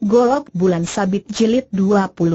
Golok Bulan Sabit Jilid 27.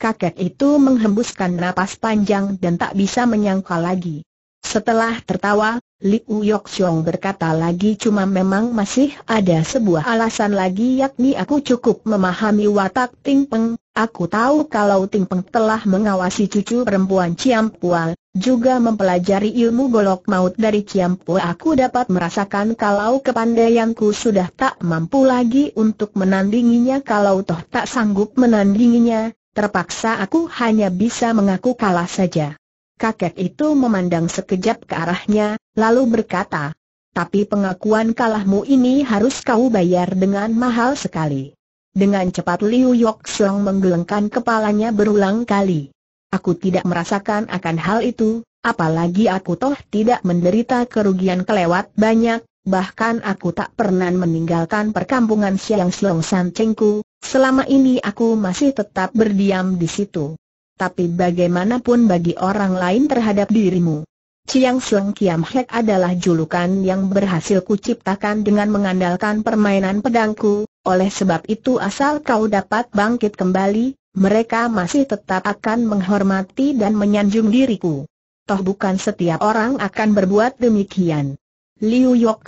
Kakek itu menghembuskan napas panjang dan tak bisa menyangka lagi. Setelah tertawa, Liu Yok Xiong berkata lagi cuma memang masih ada sebuah alasan lagi yakni aku cukup memahami watak Ting Peng, Aku tahu kalau Ting Peng telah mengawasi cucu perempuan Ciam Pua, juga mempelajari ilmu golok maut dari Ciam Pua. Aku dapat merasakan kalau kepandaianku sudah tak mampu lagi untuk menandinginya kalau toh tak sanggup menandinginya, terpaksa aku hanya bisa mengaku kalah saja. Kakek itu memandang sekejap ke arahnya, lalu berkata, tapi pengakuan kalahmu ini harus kau bayar dengan mahal sekali. Dengan cepat Liu Yok menggelengkan kepalanya berulang kali. Aku tidak merasakan akan hal itu, apalagi aku toh tidak menderita kerugian kelewat banyak, bahkan aku tak pernah meninggalkan perkampungan Siang Siang Chengku. selama ini aku masih tetap berdiam di situ. Tapi bagaimanapun bagi orang lain terhadap dirimu. Chiang Siang Kiam Hek adalah julukan yang berhasil kuciptakan dengan mengandalkan permainan pedangku, oleh sebab itu asal kau dapat bangkit kembali, mereka masih tetap akan menghormati dan menyanjung diriku. Toh bukan setiap orang akan berbuat demikian. Liu Yok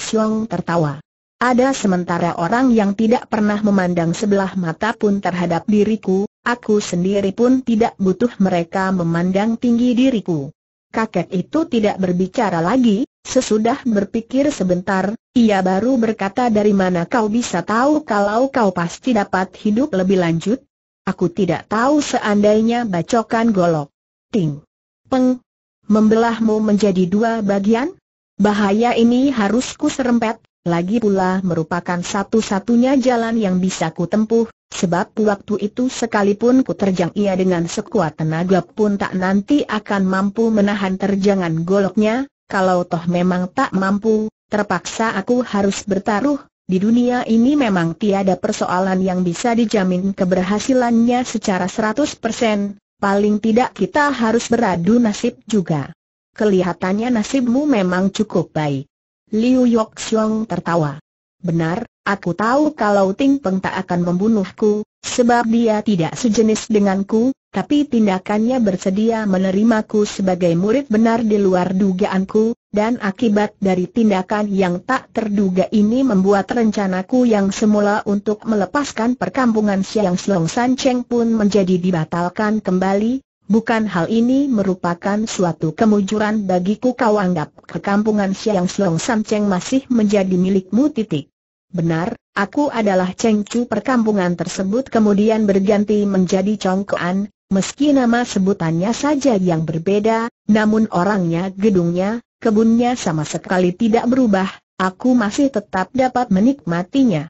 tertawa. Ada sementara orang yang tidak pernah memandang sebelah mata pun terhadap diriku, aku sendiri pun tidak butuh mereka memandang tinggi diriku. Kakek itu tidak berbicara lagi, Sesudah berpikir sebentar, ia baru berkata dari mana kau bisa tahu kalau kau pasti dapat hidup lebih lanjut? Aku tidak tahu seandainya bacokan golok. Ting. Peng. Membelahmu menjadi dua bagian? Bahaya ini harus ku serempet, lagi pula merupakan satu-satunya jalan yang bisa ku tempuh, sebab waktu itu sekalipun ku terjang ia dengan sekuat tenaga pun tak nanti akan mampu menahan terjangan goloknya, kalau toh memang tak mampu, terpaksa aku harus bertaruh, di dunia ini memang tiada persoalan yang bisa dijamin keberhasilannya secara 100%, paling tidak kita harus beradu nasib juga. Kelihatannya nasibmu memang cukup baik. Liu Yok tertawa benar, aku tahu kalau Ting Peng tak akan membunuhku, sebab dia tidak sejenis denganku, tapi tindakannya bersedia menerimaku sebagai murid benar di luar dugaanku, dan akibat dari tindakan yang tak terduga ini membuat rencanaku yang semula untuk melepaskan perkampungan Siang Slong San Cheng pun menjadi dibatalkan kembali, Bukan hal ini merupakan suatu kemujuran bagiku kau anggap kekampungan Siang Slong Cheng masih menjadi milikmu titik. Benar, aku adalah Cengcu perkampungan tersebut kemudian berganti menjadi Congkoan, meski nama sebutannya saja yang berbeda, namun orangnya, gedungnya, kebunnya sama sekali tidak berubah, aku masih tetap dapat menikmatinya.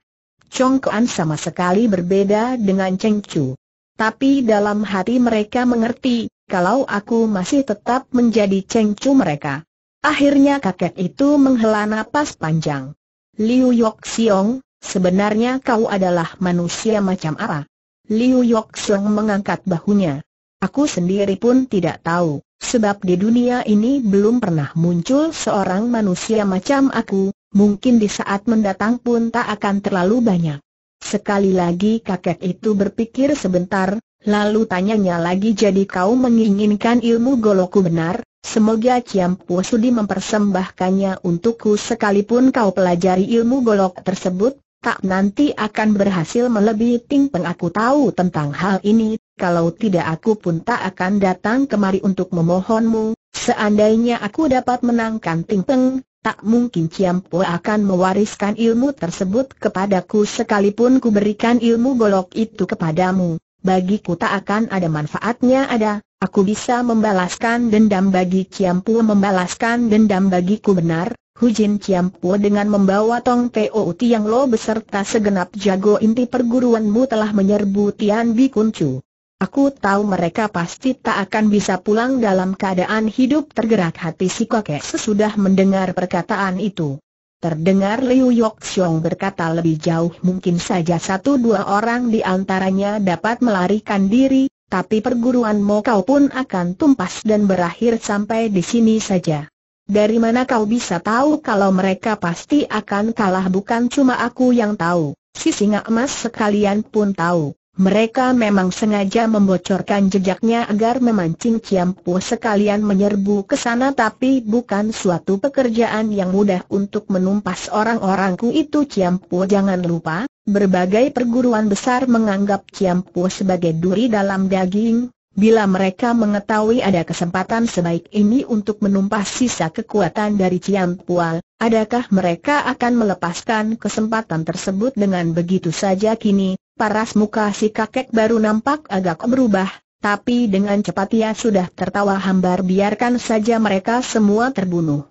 Congkoan sama sekali berbeda dengan Cengcu. Tapi dalam hati mereka mengerti, kalau aku masih tetap menjadi Cengcu mereka. Akhirnya kakek itu menghela napas panjang. Liu Yok Siong, sebenarnya kau adalah manusia macam apa? Liu Yok Siong mengangkat bahunya. Aku sendiri pun tidak tahu, sebab di dunia ini belum pernah muncul seorang manusia macam aku, mungkin di saat mendatang pun tak akan terlalu banyak. Sekali lagi kakek itu berpikir sebentar, lalu tanyanya lagi jadi kau menginginkan ilmu goloku benar? Semoga Ciampu Sudi mempersembahkannya untukku sekalipun kau pelajari ilmu golok tersebut, tak nanti akan berhasil melebihi Ting Peng aku tahu tentang hal ini, kalau tidak aku pun tak akan datang kemari untuk memohonmu, seandainya aku dapat menangkan Ting Peng, tak mungkin Ciampu akan mewariskan ilmu tersebut kepadaku sekalipun kuberikan ilmu golok itu kepadamu bagiku tak akan ada manfaatnya ada, aku bisa membalaskan dendam bagi Ciampu membalaskan dendam bagiku benar, Hujin Ciampu dengan membawa Tong Teo Tiang Lo beserta segenap jago inti perguruanmu telah menyerbu Tian Bikuncu. Aku tahu mereka pasti tak akan bisa pulang dalam keadaan hidup tergerak hati si kakek sesudah mendengar perkataan itu. Terdengar Liu Xiong berkata lebih jauh mungkin saja satu dua orang di antaranya dapat melarikan diri, tapi perguruan Mo kau pun akan tumpas dan berakhir sampai di sini saja. Dari mana kau bisa tahu kalau mereka pasti akan kalah bukan cuma aku yang tahu, si singa emas sekalian pun tahu. Mereka memang sengaja membocorkan jejaknya agar memancing Ciampu sekalian menyerbu ke sana tapi bukan suatu pekerjaan yang mudah untuk menumpas orang-orangku itu Ciampu jangan lupa, berbagai perguruan besar menganggap Ciampu sebagai duri dalam daging, bila mereka mengetahui ada kesempatan sebaik ini untuk menumpas sisa kekuatan dari Ciampu, adakah mereka akan melepaskan kesempatan tersebut dengan begitu saja kini, paras muka si kakek baru nampak agak berubah, tapi dengan cepat ia sudah tertawa hambar biarkan saja mereka semua terbunuh.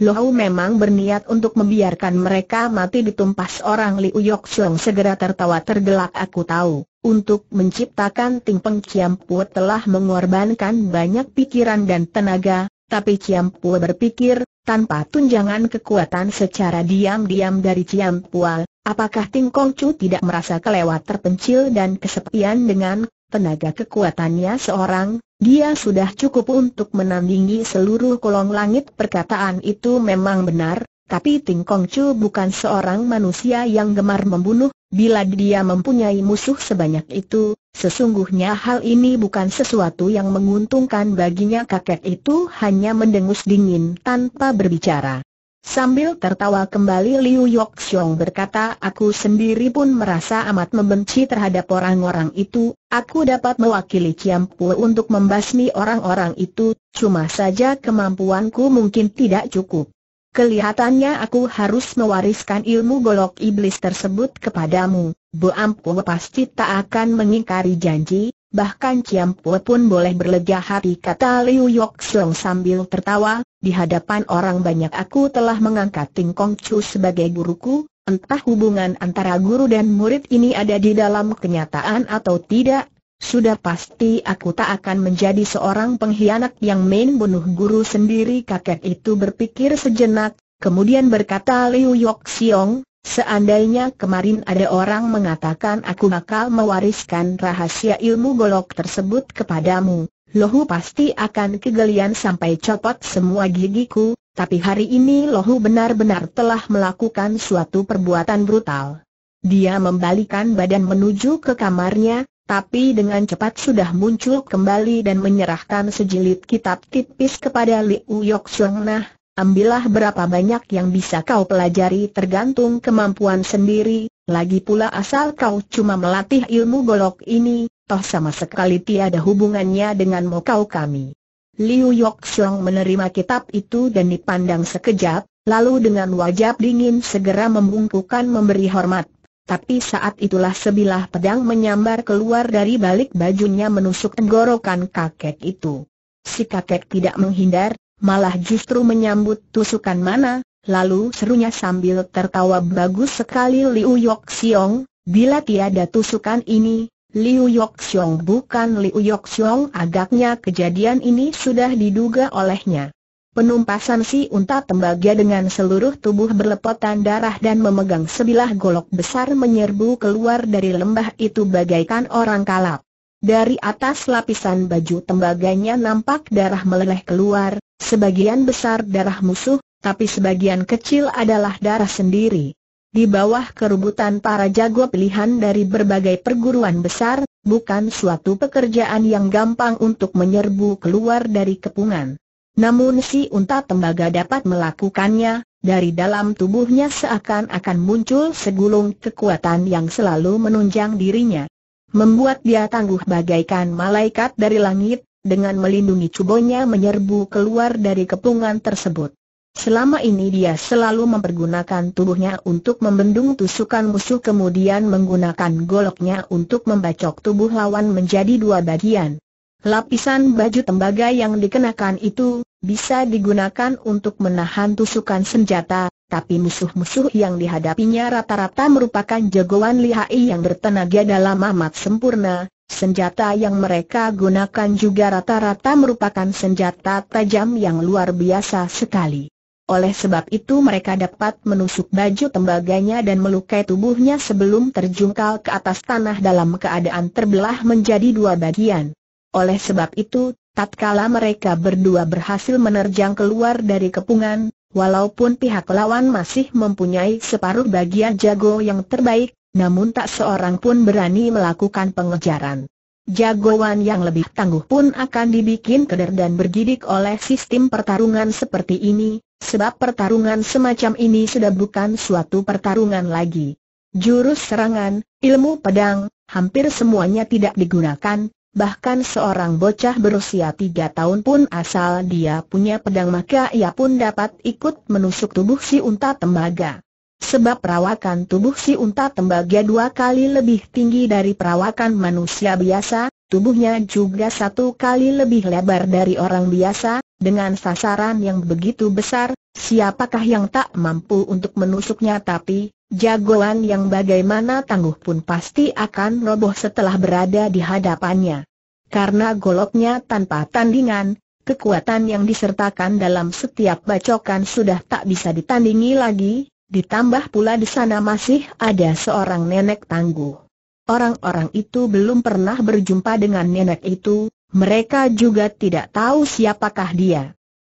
Lohau memang berniat untuk membiarkan mereka mati ditumpas orang Liu Yok Sung segera tertawa tergelak aku tahu, untuk menciptakan Ting Peng Chiam telah mengorbankan banyak pikiran dan tenaga, tapi Chiam Pua berpikir, tanpa tunjangan kekuatan secara diam-diam dari Chiam Pual, Apakah Ting Kong Chu tidak merasa kelewat terpencil dan kesepian dengan tenaga kekuatannya seorang? Dia sudah cukup untuk menandingi seluruh kolong langit perkataan itu memang benar, tapi Ting Kong Chu bukan seorang manusia yang gemar membunuh, bila dia mempunyai musuh sebanyak itu, sesungguhnya hal ini bukan sesuatu yang menguntungkan baginya kakek itu hanya mendengus dingin tanpa berbicara. Sambil tertawa kembali Liu Yok berkata aku sendiri pun merasa amat membenci terhadap orang-orang itu, aku dapat mewakili Pu untuk membasmi orang-orang itu, cuma saja kemampuanku mungkin tidak cukup. Kelihatannya aku harus mewariskan ilmu golok iblis tersebut kepadamu, Bu Ampu pasti tak akan mengingkari janji, bahkan Ciam Pue pun boleh berlega hati kata Liu Yok Song sambil tertawa, di hadapan orang banyak aku telah mengangkat Ting Kong Chu sebagai guruku, entah hubungan antara guru dan murid ini ada di dalam kenyataan atau tidak, sudah pasti aku tak akan menjadi seorang pengkhianat yang main bunuh guru sendiri kakek itu berpikir sejenak, kemudian berkata Liu Yok Siong, Seandainya kemarin ada orang mengatakan aku bakal mewariskan rahasia ilmu golok tersebut kepadamu, Lohu pasti akan kegelian sampai copot semua gigiku, tapi hari ini Lohu benar-benar telah melakukan suatu perbuatan brutal. Dia membalikan badan menuju ke kamarnya, tapi dengan cepat sudah muncul kembali dan menyerahkan sejilid kitab tipis kepada Liu Yok Sung Nah, Ambillah berapa banyak yang bisa kau pelajari tergantung kemampuan sendiri, lagi pula asal kau cuma melatih ilmu golok ini, toh sama sekali tiada hubungannya dengan kau kami. Liu Yok menerima kitab itu dan dipandang sekejap, lalu dengan wajah dingin segera membungkukan memberi hormat. Tapi saat itulah sebilah pedang menyambar keluar dari balik bajunya menusuk tenggorokan kakek itu. Si kakek tidak menghindar, malah justru menyambut tusukan mana, lalu serunya sambil tertawa bagus sekali Liu Yok Siong, bila tiada tusukan ini, Liu Yok Siong bukan Liu Yok Siong agaknya kejadian ini sudah diduga olehnya. Penumpasan si unta tembaga dengan seluruh tubuh berlepotan darah dan memegang sebilah golok besar menyerbu keluar dari lembah itu bagaikan orang kalap. Dari atas lapisan baju tembaganya nampak darah meleleh keluar, sebagian besar darah musuh, tapi sebagian kecil adalah darah sendiri. Di bawah kerubutan para jago pilihan dari berbagai perguruan besar, bukan suatu pekerjaan yang gampang untuk menyerbu keluar dari kepungan. Namun si unta tembaga dapat melakukannya, dari dalam tubuhnya seakan-akan muncul segulung kekuatan yang selalu menunjang dirinya membuat dia tangguh bagaikan malaikat dari langit, dengan melindungi cubonya menyerbu keluar dari kepungan tersebut. Selama ini dia selalu mempergunakan tubuhnya untuk membendung tusukan musuh kemudian menggunakan goloknya untuk membacok tubuh lawan menjadi dua bagian. Lapisan baju tembaga yang dikenakan itu, bisa digunakan untuk menahan tusukan senjata, tapi musuh-musuh yang dihadapinya rata-rata merupakan jagoan lihai yang bertenaga dalam amat sempurna, senjata yang mereka gunakan juga rata-rata merupakan senjata tajam yang luar biasa sekali. Oleh sebab itu mereka dapat menusuk baju tembaganya dan melukai tubuhnya sebelum terjungkal ke atas tanah dalam keadaan terbelah menjadi dua bagian. Oleh sebab itu, tatkala mereka berdua berhasil menerjang keluar dari kepungan, walaupun pihak lawan masih mempunyai separuh bagian jago yang terbaik, namun tak seorang pun berani melakukan pengejaran. Jagoan yang lebih tangguh pun akan dibikin keder dan bergidik oleh sistem pertarungan seperti ini, sebab pertarungan semacam ini sudah bukan suatu pertarungan lagi. Jurus serangan, ilmu pedang, hampir semuanya tidak digunakan, bahkan seorang bocah berusia tiga tahun pun asal dia punya pedang maka ia pun dapat ikut menusuk tubuh si unta tembaga. Sebab perawakan tubuh si unta tembaga dua kali lebih tinggi dari perawakan manusia biasa, tubuhnya juga satu kali lebih lebar dari orang biasa, dengan sasaran yang begitu besar, siapakah yang tak mampu untuk menusuknya tapi, Jagoan yang bagaimana tangguh pun pasti akan roboh setelah berada di hadapannya. Karena goloknya tanpa tandingan, kekuatan yang disertakan dalam setiap bacokan sudah tak bisa ditandingi lagi, ditambah pula di sana masih ada seorang nenek tangguh. Orang-orang itu belum pernah berjumpa dengan nenek itu, mereka juga tidak tahu siapakah dia.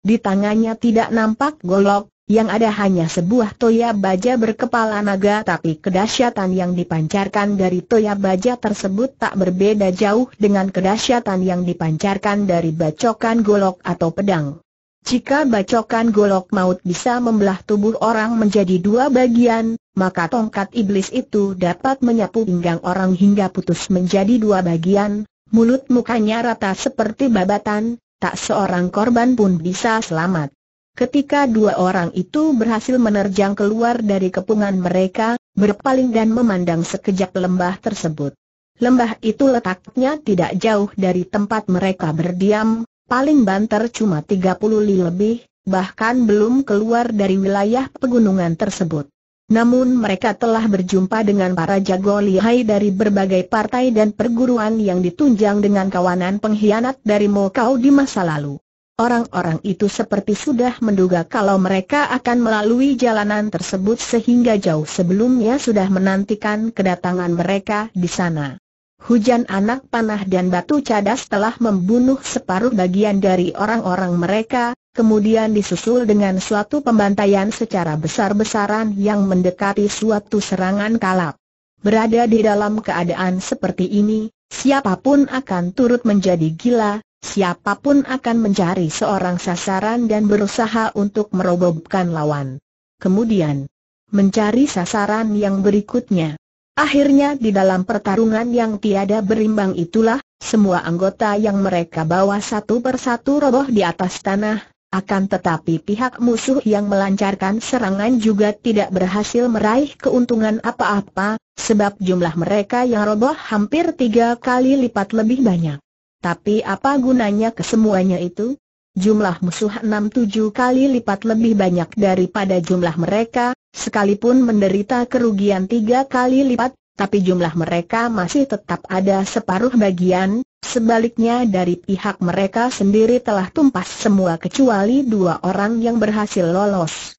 Di tangannya tidak nampak golok, yang ada hanya sebuah toya baja berkepala naga tapi kedahsyatan yang dipancarkan dari toya baja tersebut tak berbeda jauh dengan kedahsyatan yang dipancarkan dari bacokan golok atau pedang. Jika bacokan golok maut bisa membelah tubuh orang menjadi dua bagian, maka tongkat iblis itu dapat menyapu pinggang orang hingga putus menjadi dua bagian, mulut mukanya rata seperti babatan, tak seorang korban pun bisa selamat. Ketika dua orang itu berhasil menerjang keluar dari kepungan mereka, berpaling dan memandang sekejap lembah tersebut. Lembah itu letaknya tidak jauh dari tempat mereka berdiam, paling banter cuma 30 li lebih, bahkan belum keluar dari wilayah pegunungan tersebut. Namun mereka telah berjumpa dengan para jago lihai dari berbagai partai dan perguruan yang ditunjang dengan kawanan pengkhianat dari Mokau di masa lalu. Orang-orang itu seperti sudah menduga kalau mereka akan melalui jalanan tersebut sehingga jauh sebelumnya sudah menantikan kedatangan mereka di sana. Hujan anak panah dan batu cadas telah membunuh separuh bagian dari orang-orang mereka, kemudian disusul dengan suatu pembantaian secara besar-besaran yang mendekati suatu serangan kalap. Berada di dalam keadaan seperti ini, siapapun akan turut menjadi gila, siapapun akan mencari seorang sasaran dan berusaha untuk merobohkan lawan. Kemudian, mencari sasaran yang berikutnya. Akhirnya di dalam pertarungan yang tiada berimbang itulah, semua anggota yang mereka bawa satu persatu roboh di atas tanah, akan tetapi pihak musuh yang melancarkan serangan juga tidak berhasil meraih keuntungan apa-apa, sebab jumlah mereka yang roboh hampir tiga kali lipat lebih banyak. Tapi apa gunanya kesemuanya itu? Jumlah musuh 6-7 kali lipat lebih banyak daripada jumlah mereka, sekalipun menderita kerugian 3 kali lipat, tapi jumlah mereka masih tetap ada separuh bagian, sebaliknya dari pihak mereka sendiri telah tumpas semua kecuali dua orang yang berhasil lolos.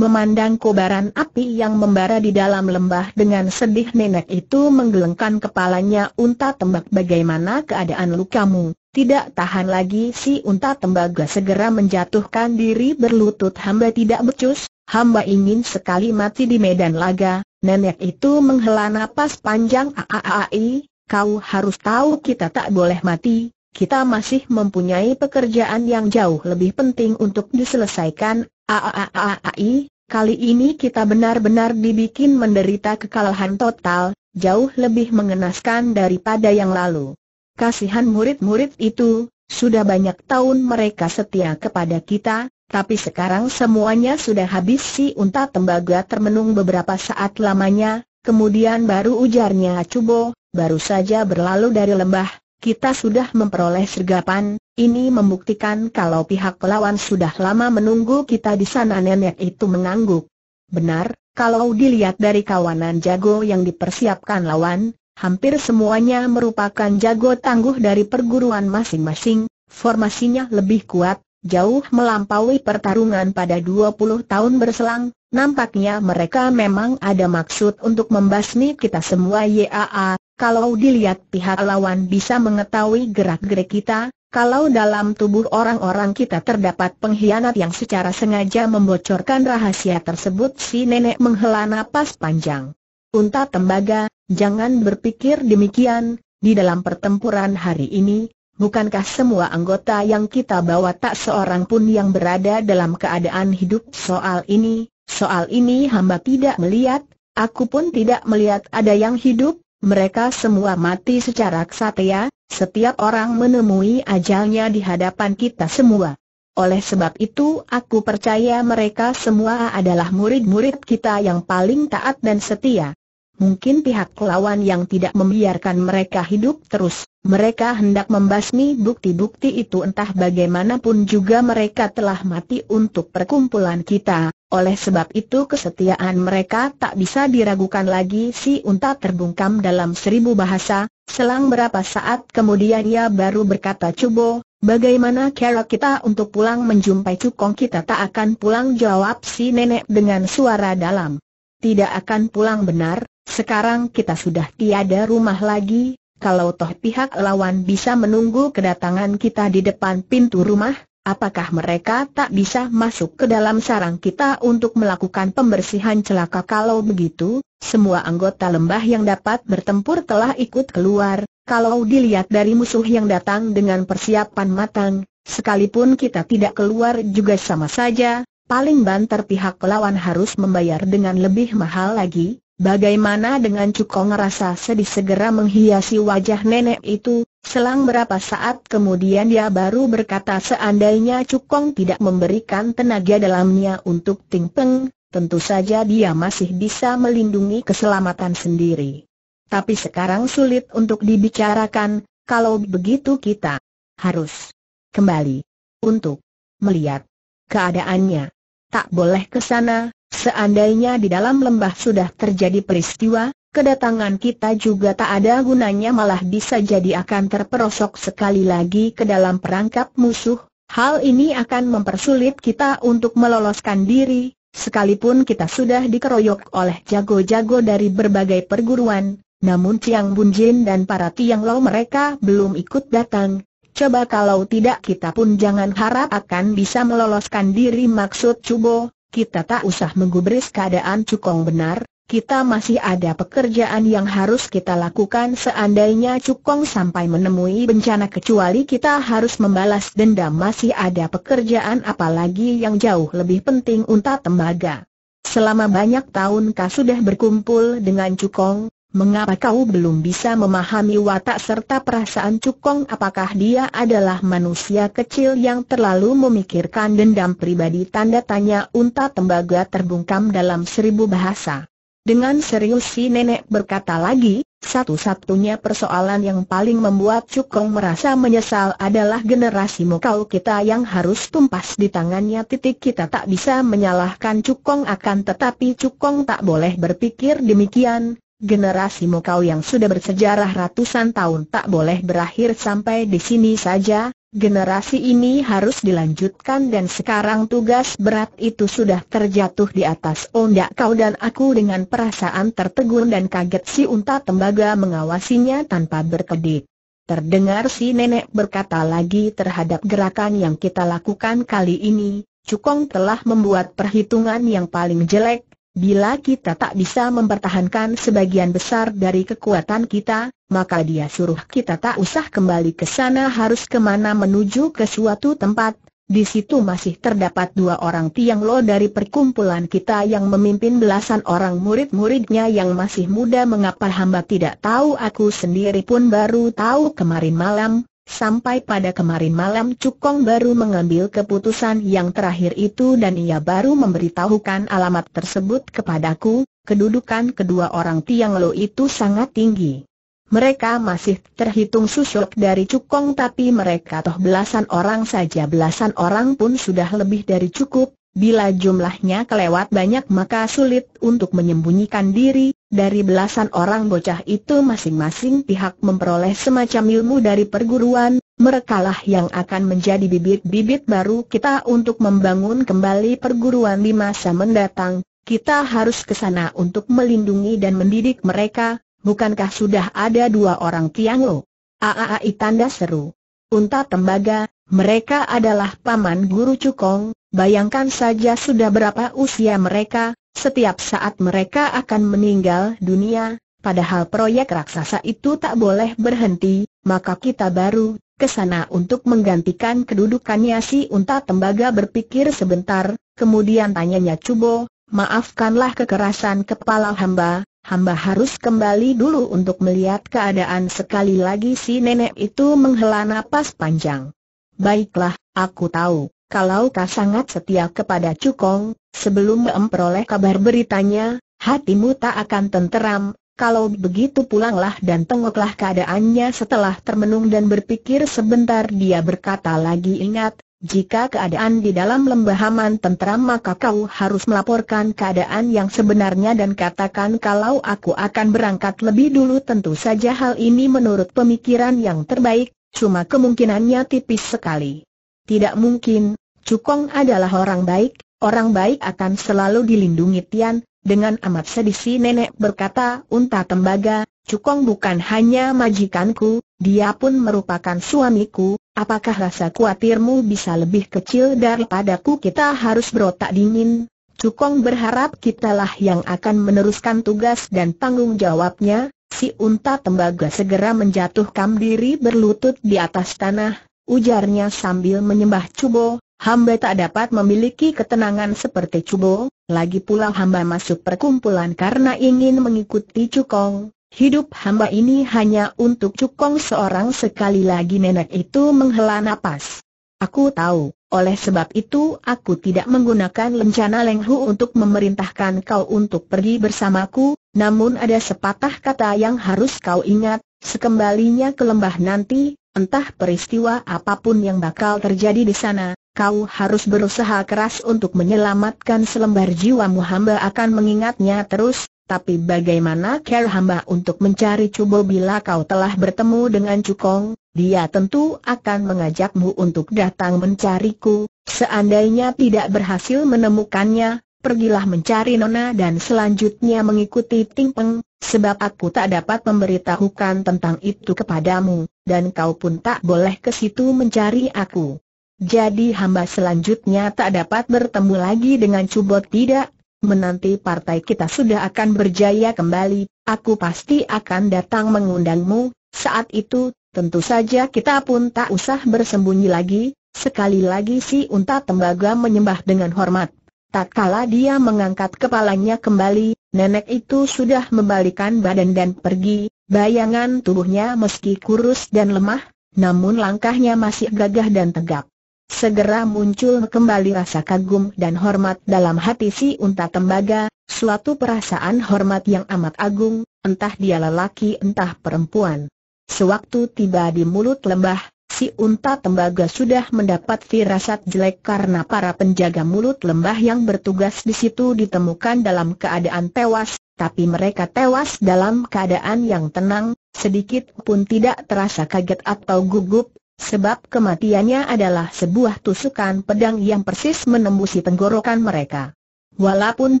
Memandang kobaran api yang membara di dalam lembah dengan sedih nenek itu menggelengkan kepalanya unta tembak bagaimana keadaan lukamu. Tidak tahan lagi si unta tembaga segera menjatuhkan diri berlutut hamba tidak becus, hamba ingin sekali mati di medan laga. Nenek itu menghela napas panjang aaai, kau harus tahu kita tak boleh mati, kita masih mempunyai pekerjaan yang jauh lebih penting untuk diselesaikan, Aaaaai, kali ini kita benar-benar dibikin menderita kekalahan total, jauh lebih mengenaskan daripada yang lalu. Kasihan murid-murid itu, sudah banyak tahun mereka setia kepada kita, tapi sekarang semuanya sudah habis si unta tembaga termenung beberapa saat lamanya, kemudian baru ujarnya Cubo, baru saja berlalu dari lembah, kita sudah memperoleh sergapan, ini membuktikan kalau pihak lawan sudah lama menunggu kita di sana nenek itu mengangguk. Benar, kalau dilihat dari kawanan jago yang dipersiapkan lawan, hampir semuanya merupakan jago tangguh dari perguruan masing-masing, formasinya lebih kuat, jauh melampaui pertarungan pada 20 tahun berselang, nampaknya mereka memang ada maksud untuk membasmi kita semua YAA, kalau dilihat pihak lawan bisa mengetahui gerak-gerik kita, kalau dalam tubuh orang-orang kita terdapat pengkhianat yang secara sengaja membocorkan rahasia tersebut si nenek menghela napas panjang. Unta tembaga, jangan berpikir demikian, di dalam pertempuran hari ini, bukankah semua anggota yang kita bawa tak seorang pun yang berada dalam keadaan hidup soal ini, soal ini hamba tidak melihat, aku pun tidak melihat ada yang hidup, mereka semua mati secara ksatria, setiap orang menemui ajalnya di hadapan kita semua. Oleh sebab itu aku percaya mereka semua adalah murid-murid kita yang paling taat dan setia. Mungkin pihak lawan yang tidak membiarkan mereka hidup terus, mereka hendak membasmi bukti-bukti itu entah bagaimanapun juga mereka telah mati untuk perkumpulan kita, oleh sebab itu kesetiaan mereka tak bisa diragukan lagi si unta terbungkam dalam seribu bahasa, selang berapa saat kemudian ia baru berkata cubo, bagaimana cara kita untuk pulang menjumpai cukong kita tak akan pulang jawab si nenek dengan suara dalam. Tidak akan pulang benar, sekarang kita sudah tiada rumah lagi, kalau toh pihak lawan bisa menunggu kedatangan kita di depan pintu rumah, apakah mereka tak bisa masuk ke dalam sarang kita untuk melakukan pembersihan celaka kalau begitu, semua anggota lembah yang dapat bertempur telah ikut keluar, kalau dilihat dari musuh yang datang dengan persiapan matang, sekalipun kita tidak keluar juga sama saja, paling banter pihak lawan harus membayar dengan lebih mahal lagi, Bagaimana dengan cukong rasa sedih segera menghiasi wajah nenek itu, selang berapa saat kemudian dia baru berkata seandainya cukong tidak memberikan tenaga dalamnya untuk Ting Peng, tentu saja dia masih bisa melindungi keselamatan sendiri. Tapi sekarang sulit untuk dibicarakan, kalau begitu kita harus kembali untuk melihat keadaannya. Tak boleh ke sana, Seandainya di dalam lembah sudah terjadi peristiwa, kedatangan kita juga tak ada gunanya malah bisa jadi akan terperosok sekali lagi ke dalam perangkap musuh, hal ini akan mempersulit kita untuk meloloskan diri, sekalipun kita sudah dikeroyok oleh jago-jago dari berbagai perguruan, namun Tiang Bunjin dan para Tiang Lo mereka belum ikut datang, Coba kalau tidak kita pun jangan harap akan bisa meloloskan diri maksud Cubo, kita tak usah menggubris keadaan Cukong benar, kita masih ada pekerjaan yang harus kita lakukan seandainya Cukong sampai menemui bencana kecuali kita harus membalas dendam masih ada pekerjaan apalagi yang jauh lebih penting unta tembaga. Selama banyak tahun Kau sudah berkumpul dengan Cukong, Mengapa kau belum bisa memahami watak serta perasaan Cukong apakah dia adalah manusia kecil yang terlalu memikirkan dendam pribadi tanda tanya unta tembaga terbungkam dalam seribu bahasa. Dengan serius si nenek berkata lagi, satu-satunya persoalan yang paling membuat Cukong merasa menyesal adalah generasi mukau kita yang harus tumpas di tangannya titik kita tak bisa menyalahkan Cukong akan tetapi Cukong tak boleh berpikir demikian Generasi mukau yang sudah bersejarah ratusan tahun tak boleh berakhir sampai di sini saja, generasi ini harus dilanjutkan dan sekarang tugas berat itu sudah terjatuh di atas onda kau dan aku dengan perasaan tertegun dan kaget si unta tembaga mengawasinya tanpa berkedip. Terdengar si nenek berkata lagi terhadap gerakan yang kita lakukan kali ini, Cukong telah membuat perhitungan yang paling jelek, Bila kita tak bisa mempertahankan sebagian besar dari kekuatan kita, maka dia suruh kita tak usah kembali ke sana harus kemana menuju ke suatu tempat. Di situ masih terdapat dua orang Tiang Lo dari perkumpulan kita yang memimpin belasan orang murid-muridnya yang masih muda mengapa hamba tidak tahu aku sendiri pun baru tahu kemarin malam, Sampai pada kemarin malam Cukong baru mengambil keputusan yang terakhir itu dan ia baru memberitahukan alamat tersebut kepadaku, kedudukan kedua orang Tiang Lo itu sangat tinggi. Mereka masih terhitung susuk dari Cukong tapi mereka toh belasan orang saja belasan orang pun sudah lebih dari cukup, Bila jumlahnya kelewat banyak maka sulit untuk menyembunyikan diri, dari belasan orang bocah itu masing-masing pihak memperoleh semacam ilmu dari perguruan, merekalah yang akan menjadi bibit-bibit baru kita untuk membangun kembali perguruan di masa mendatang, kita harus ke sana untuk melindungi dan mendidik mereka, bukankah sudah ada dua orang Tianglo? Aaai tanda seru. Unta tembaga, mereka adalah paman guru Cukong, Bayangkan saja sudah berapa usia mereka, setiap saat mereka akan meninggal dunia, padahal proyek raksasa itu tak boleh berhenti, maka kita baru ke sana untuk menggantikan kedudukannya si unta tembaga berpikir sebentar, kemudian tanyanya Cubo, maafkanlah kekerasan kepala hamba, hamba harus kembali dulu untuk melihat keadaan sekali lagi si nenek itu menghela napas panjang. Baiklah, aku tahu. Kalau kau sangat setia kepada Cukong, sebelum memperoleh kabar beritanya, hatimu tak akan tenteram, kalau begitu pulanglah dan tengoklah keadaannya setelah termenung dan berpikir sebentar dia berkata lagi ingat, jika keadaan di dalam lembah aman tentram maka kau harus melaporkan keadaan yang sebenarnya dan katakan kalau aku akan berangkat lebih dulu tentu saja hal ini menurut pemikiran yang terbaik, cuma kemungkinannya tipis sekali. Tidak mungkin, Cukong adalah orang baik, orang baik akan selalu dilindungi Tian, dengan amat sedih si nenek berkata unta tembaga, Cukong bukan hanya majikanku, dia pun merupakan suamiku, apakah rasa khawatirmu bisa lebih kecil daripadaku kita harus berotak dingin? Cukong berharap kitalah yang akan meneruskan tugas dan tanggung jawabnya, si unta tembaga segera menjatuhkan diri berlutut di atas tanah, Ujarnya sambil menyembah Cubo, hamba tak dapat memiliki ketenangan seperti Cubo, lagi pula hamba masuk perkumpulan karena ingin mengikuti Cukong. Hidup hamba ini hanya untuk Cukong seorang sekali lagi nenek itu menghela nafas. Aku tahu, oleh sebab itu aku tidak menggunakan lencana lenghu untuk memerintahkan kau untuk pergi bersamaku, namun ada sepatah kata yang harus kau ingat, sekembalinya ke lembah nanti, Entah peristiwa apapun yang bakal terjadi di sana, kau harus berusaha keras untuk menyelamatkan selembar jiwamu hamba akan mengingatnya terus, tapi bagaimana care hamba untuk mencari Cubo bila kau telah bertemu dengan Cukong, dia tentu akan mengajakmu untuk datang mencariku, seandainya tidak berhasil menemukannya, pergilah mencari Nona dan selanjutnya mengikuti Ting Peng, sebab aku tak dapat memberitahukan tentang itu kepadamu, dan kau pun tak boleh ke situ mencari aku. Jadi hamba selanjutnya tak dapat bertemu lagi dengan Cubot tidak, menanti partai kita sudah akan berjaya kembali, aku pasti akan datang mengundangmu, saat itu, tentu saja kita pun tak usah bersembunyi lagi, sekali lagi si unta tembaga menyembah dengan hormat. Tak Tatkala dia mengangkat kepalanya kembali, nenek itu sudah membalikan badan dan pergi, bayangan tubuhnya meski kurus dan lemah, namun langkahnya masih gagah dan tegap. Segera muncul kembali rasa kagum dan hormat dalam hati si unta tembaga, suatu perasaan hormat yang amat agung, entah dia lelaki entah perempuan. Sewaktu tiba di mulut lembah, si unta tembaga sudah mendapat firasat jelek karena para penjaga mulut lembah yang bertugas di situ ditemukan dalam keadaan tewas, tapi mereka tewas dalam keadaan yang tenang, sedikit pun tidak terasa kaget atau gugup, sebab kematiannya adalah sebuah tusukan pedang yang persis menembusi tenggorokan mereka. Walaupun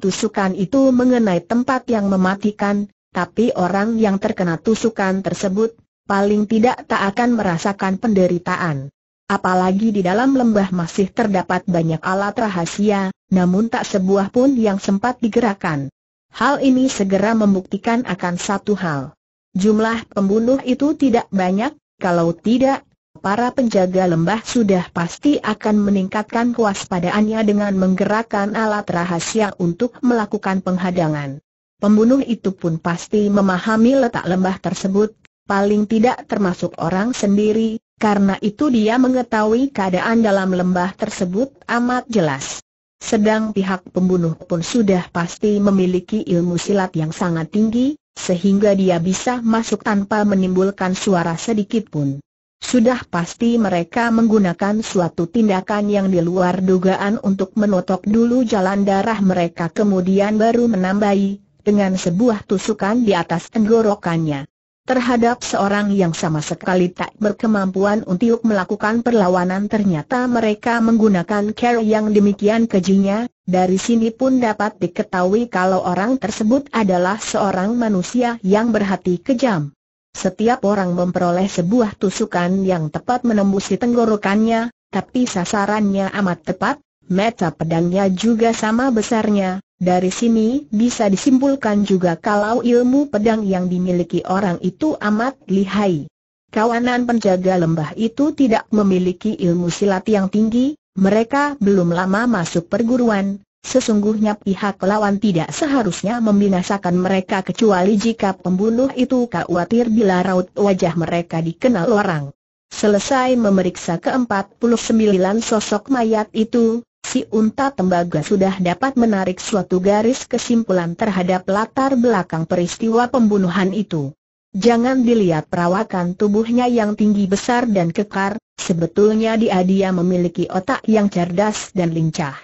tusukan itu mengenai tempat yang mematikan, tapi orang yang terkena tusukan tersebut paling tidak tak akan merasakan penderitaan. Apalagi di dalam lembah masih terdapat banyak alat rahasia, namun tak sebuah pun yang sempat digerakkan. Hal ini segera membuktikan akan satu hal. Jumlah pembunuh itu tidak banyak, kalau tidak, para penjaga lembah sudah pasti akan meningkatkan kewaspadaannya dengan menggerakkan alat rahasia untuk melakukan penghadangan. Pembunuh itu pun pasti memahami letak lembah tersebut, paling tidak termasuk orang sendiri, karena itu dia mengetahui keadaan dalam lembah tersebut amat jelas. Sedang pihak pembunuh pun sudah pasti memiliki ilmu silat yang sangat tinggi, sehingga dia bisa masuk tanpa menimbulkan suara sedikit pun. Sudah pasti mereka menggunakan suatu tindakan yang di luar dugaan untuk menotok dulu jalan darah mereka kemudian baru menambahi, dengan sebuah tusukan di atas tenggorokannya. Terhadap seorang yang sama sekali tak berkemampuan untuk melakukan perlawanan ternyata mereka menggunakan care yang demikian kejinya, dari sini pun dapat diketahui kalau orang tersebut adalah seorang manusia yang berhati kejam. Setiap orang memperoleh sebuah tusukan yang tepat menembusi tenggorokannya, tapi sasarannya amat tepat, meta pedangnya juga sama besarnya, dari sini bisa disimpulkan juga kalau ilmu pedang yang dimiliki orang itu amat lihai. Kawanan penjaga lembah itu tidak memiliki ilmu silat yang tinggi, mereka belum lama masuk perguruan, sesungguhnya pihak lawan tidak seharusnya membinasakan mereka kecuali jika pembunuh itu khawatir bila raut wajah mereka dikenal orang. Selesai memeriksa keempat puluh sembilan sosok mayat itu, si unta tembaga sudah dapat menarik suatu garis kesimpulan terhadap latar belakang peristiwa pembunuhan itu. Jangan dilihat perawakan tubuhnya yang tinggi besar dan kekar, sebetulnya dia dia memiliki otak yang cerdas dan lincah.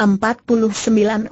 49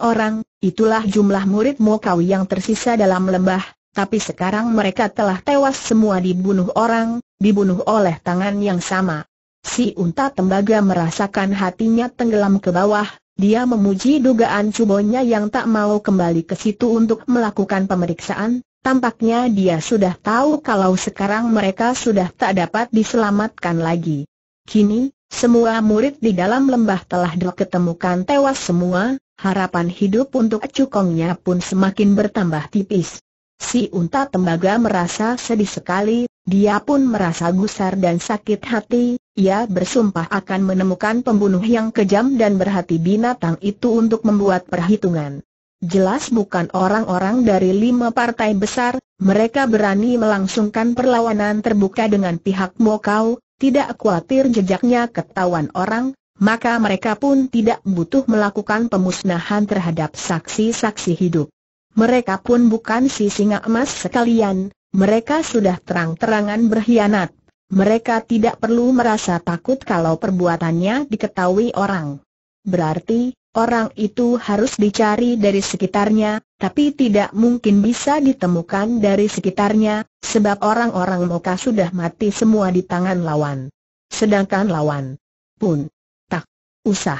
orang, itulah jumlah murid Mokau yang tersisa dalam lembah, tapi sekarang mereka telah tewas semua dibunuh orang, dibunuh oleh tangan yang sama. Si unta tembaga merasakan hatinya tenggelam ke bawah, dia memuji dugaan cubonya yang tak mau kembali ke situ untuk melakukan pemeriksaan, tampaknya dia sudah tahu kalau sekarang mereka sudah tak dapat diselamatkan lagi. Kini, semua murid di dalam lembah telah diketemukan tewas semua, harapan hidup untuk cukongnya pun semakin bertambah tipis. Si unta tembaga merasa sedih sekali, dia pun merasa gusar dan sakit hati, ia bersumpah akan menemukan pembunuh yang kejam dan berhati binatang itu untuk membuat perhitungan. Jelas bukan orang-orang dari lima partai besar, mereka berani melangsungkan perlawanan terbuka dengan pihak Mokau, tidak khawatir jejaknya ketahuan orang, maka mereka pun tidak butuh melakukan pemusnahan terhadap saksi-saksi hidup. Mereka pun bukan si singa emas sekalian, mereka sudah terang-terangan berkhianat. Mereka tidak perlu merasa takut kalau perbuatannya diketahui orang. Berarti, orang itu harus dicari dari sekitarnya, tapi tidak mungkin bisa ditemukan dari sekitarnya, sebab orang-orang Moka sudah mati semua di tangan lawan. Sedangkan lawan pun tak usah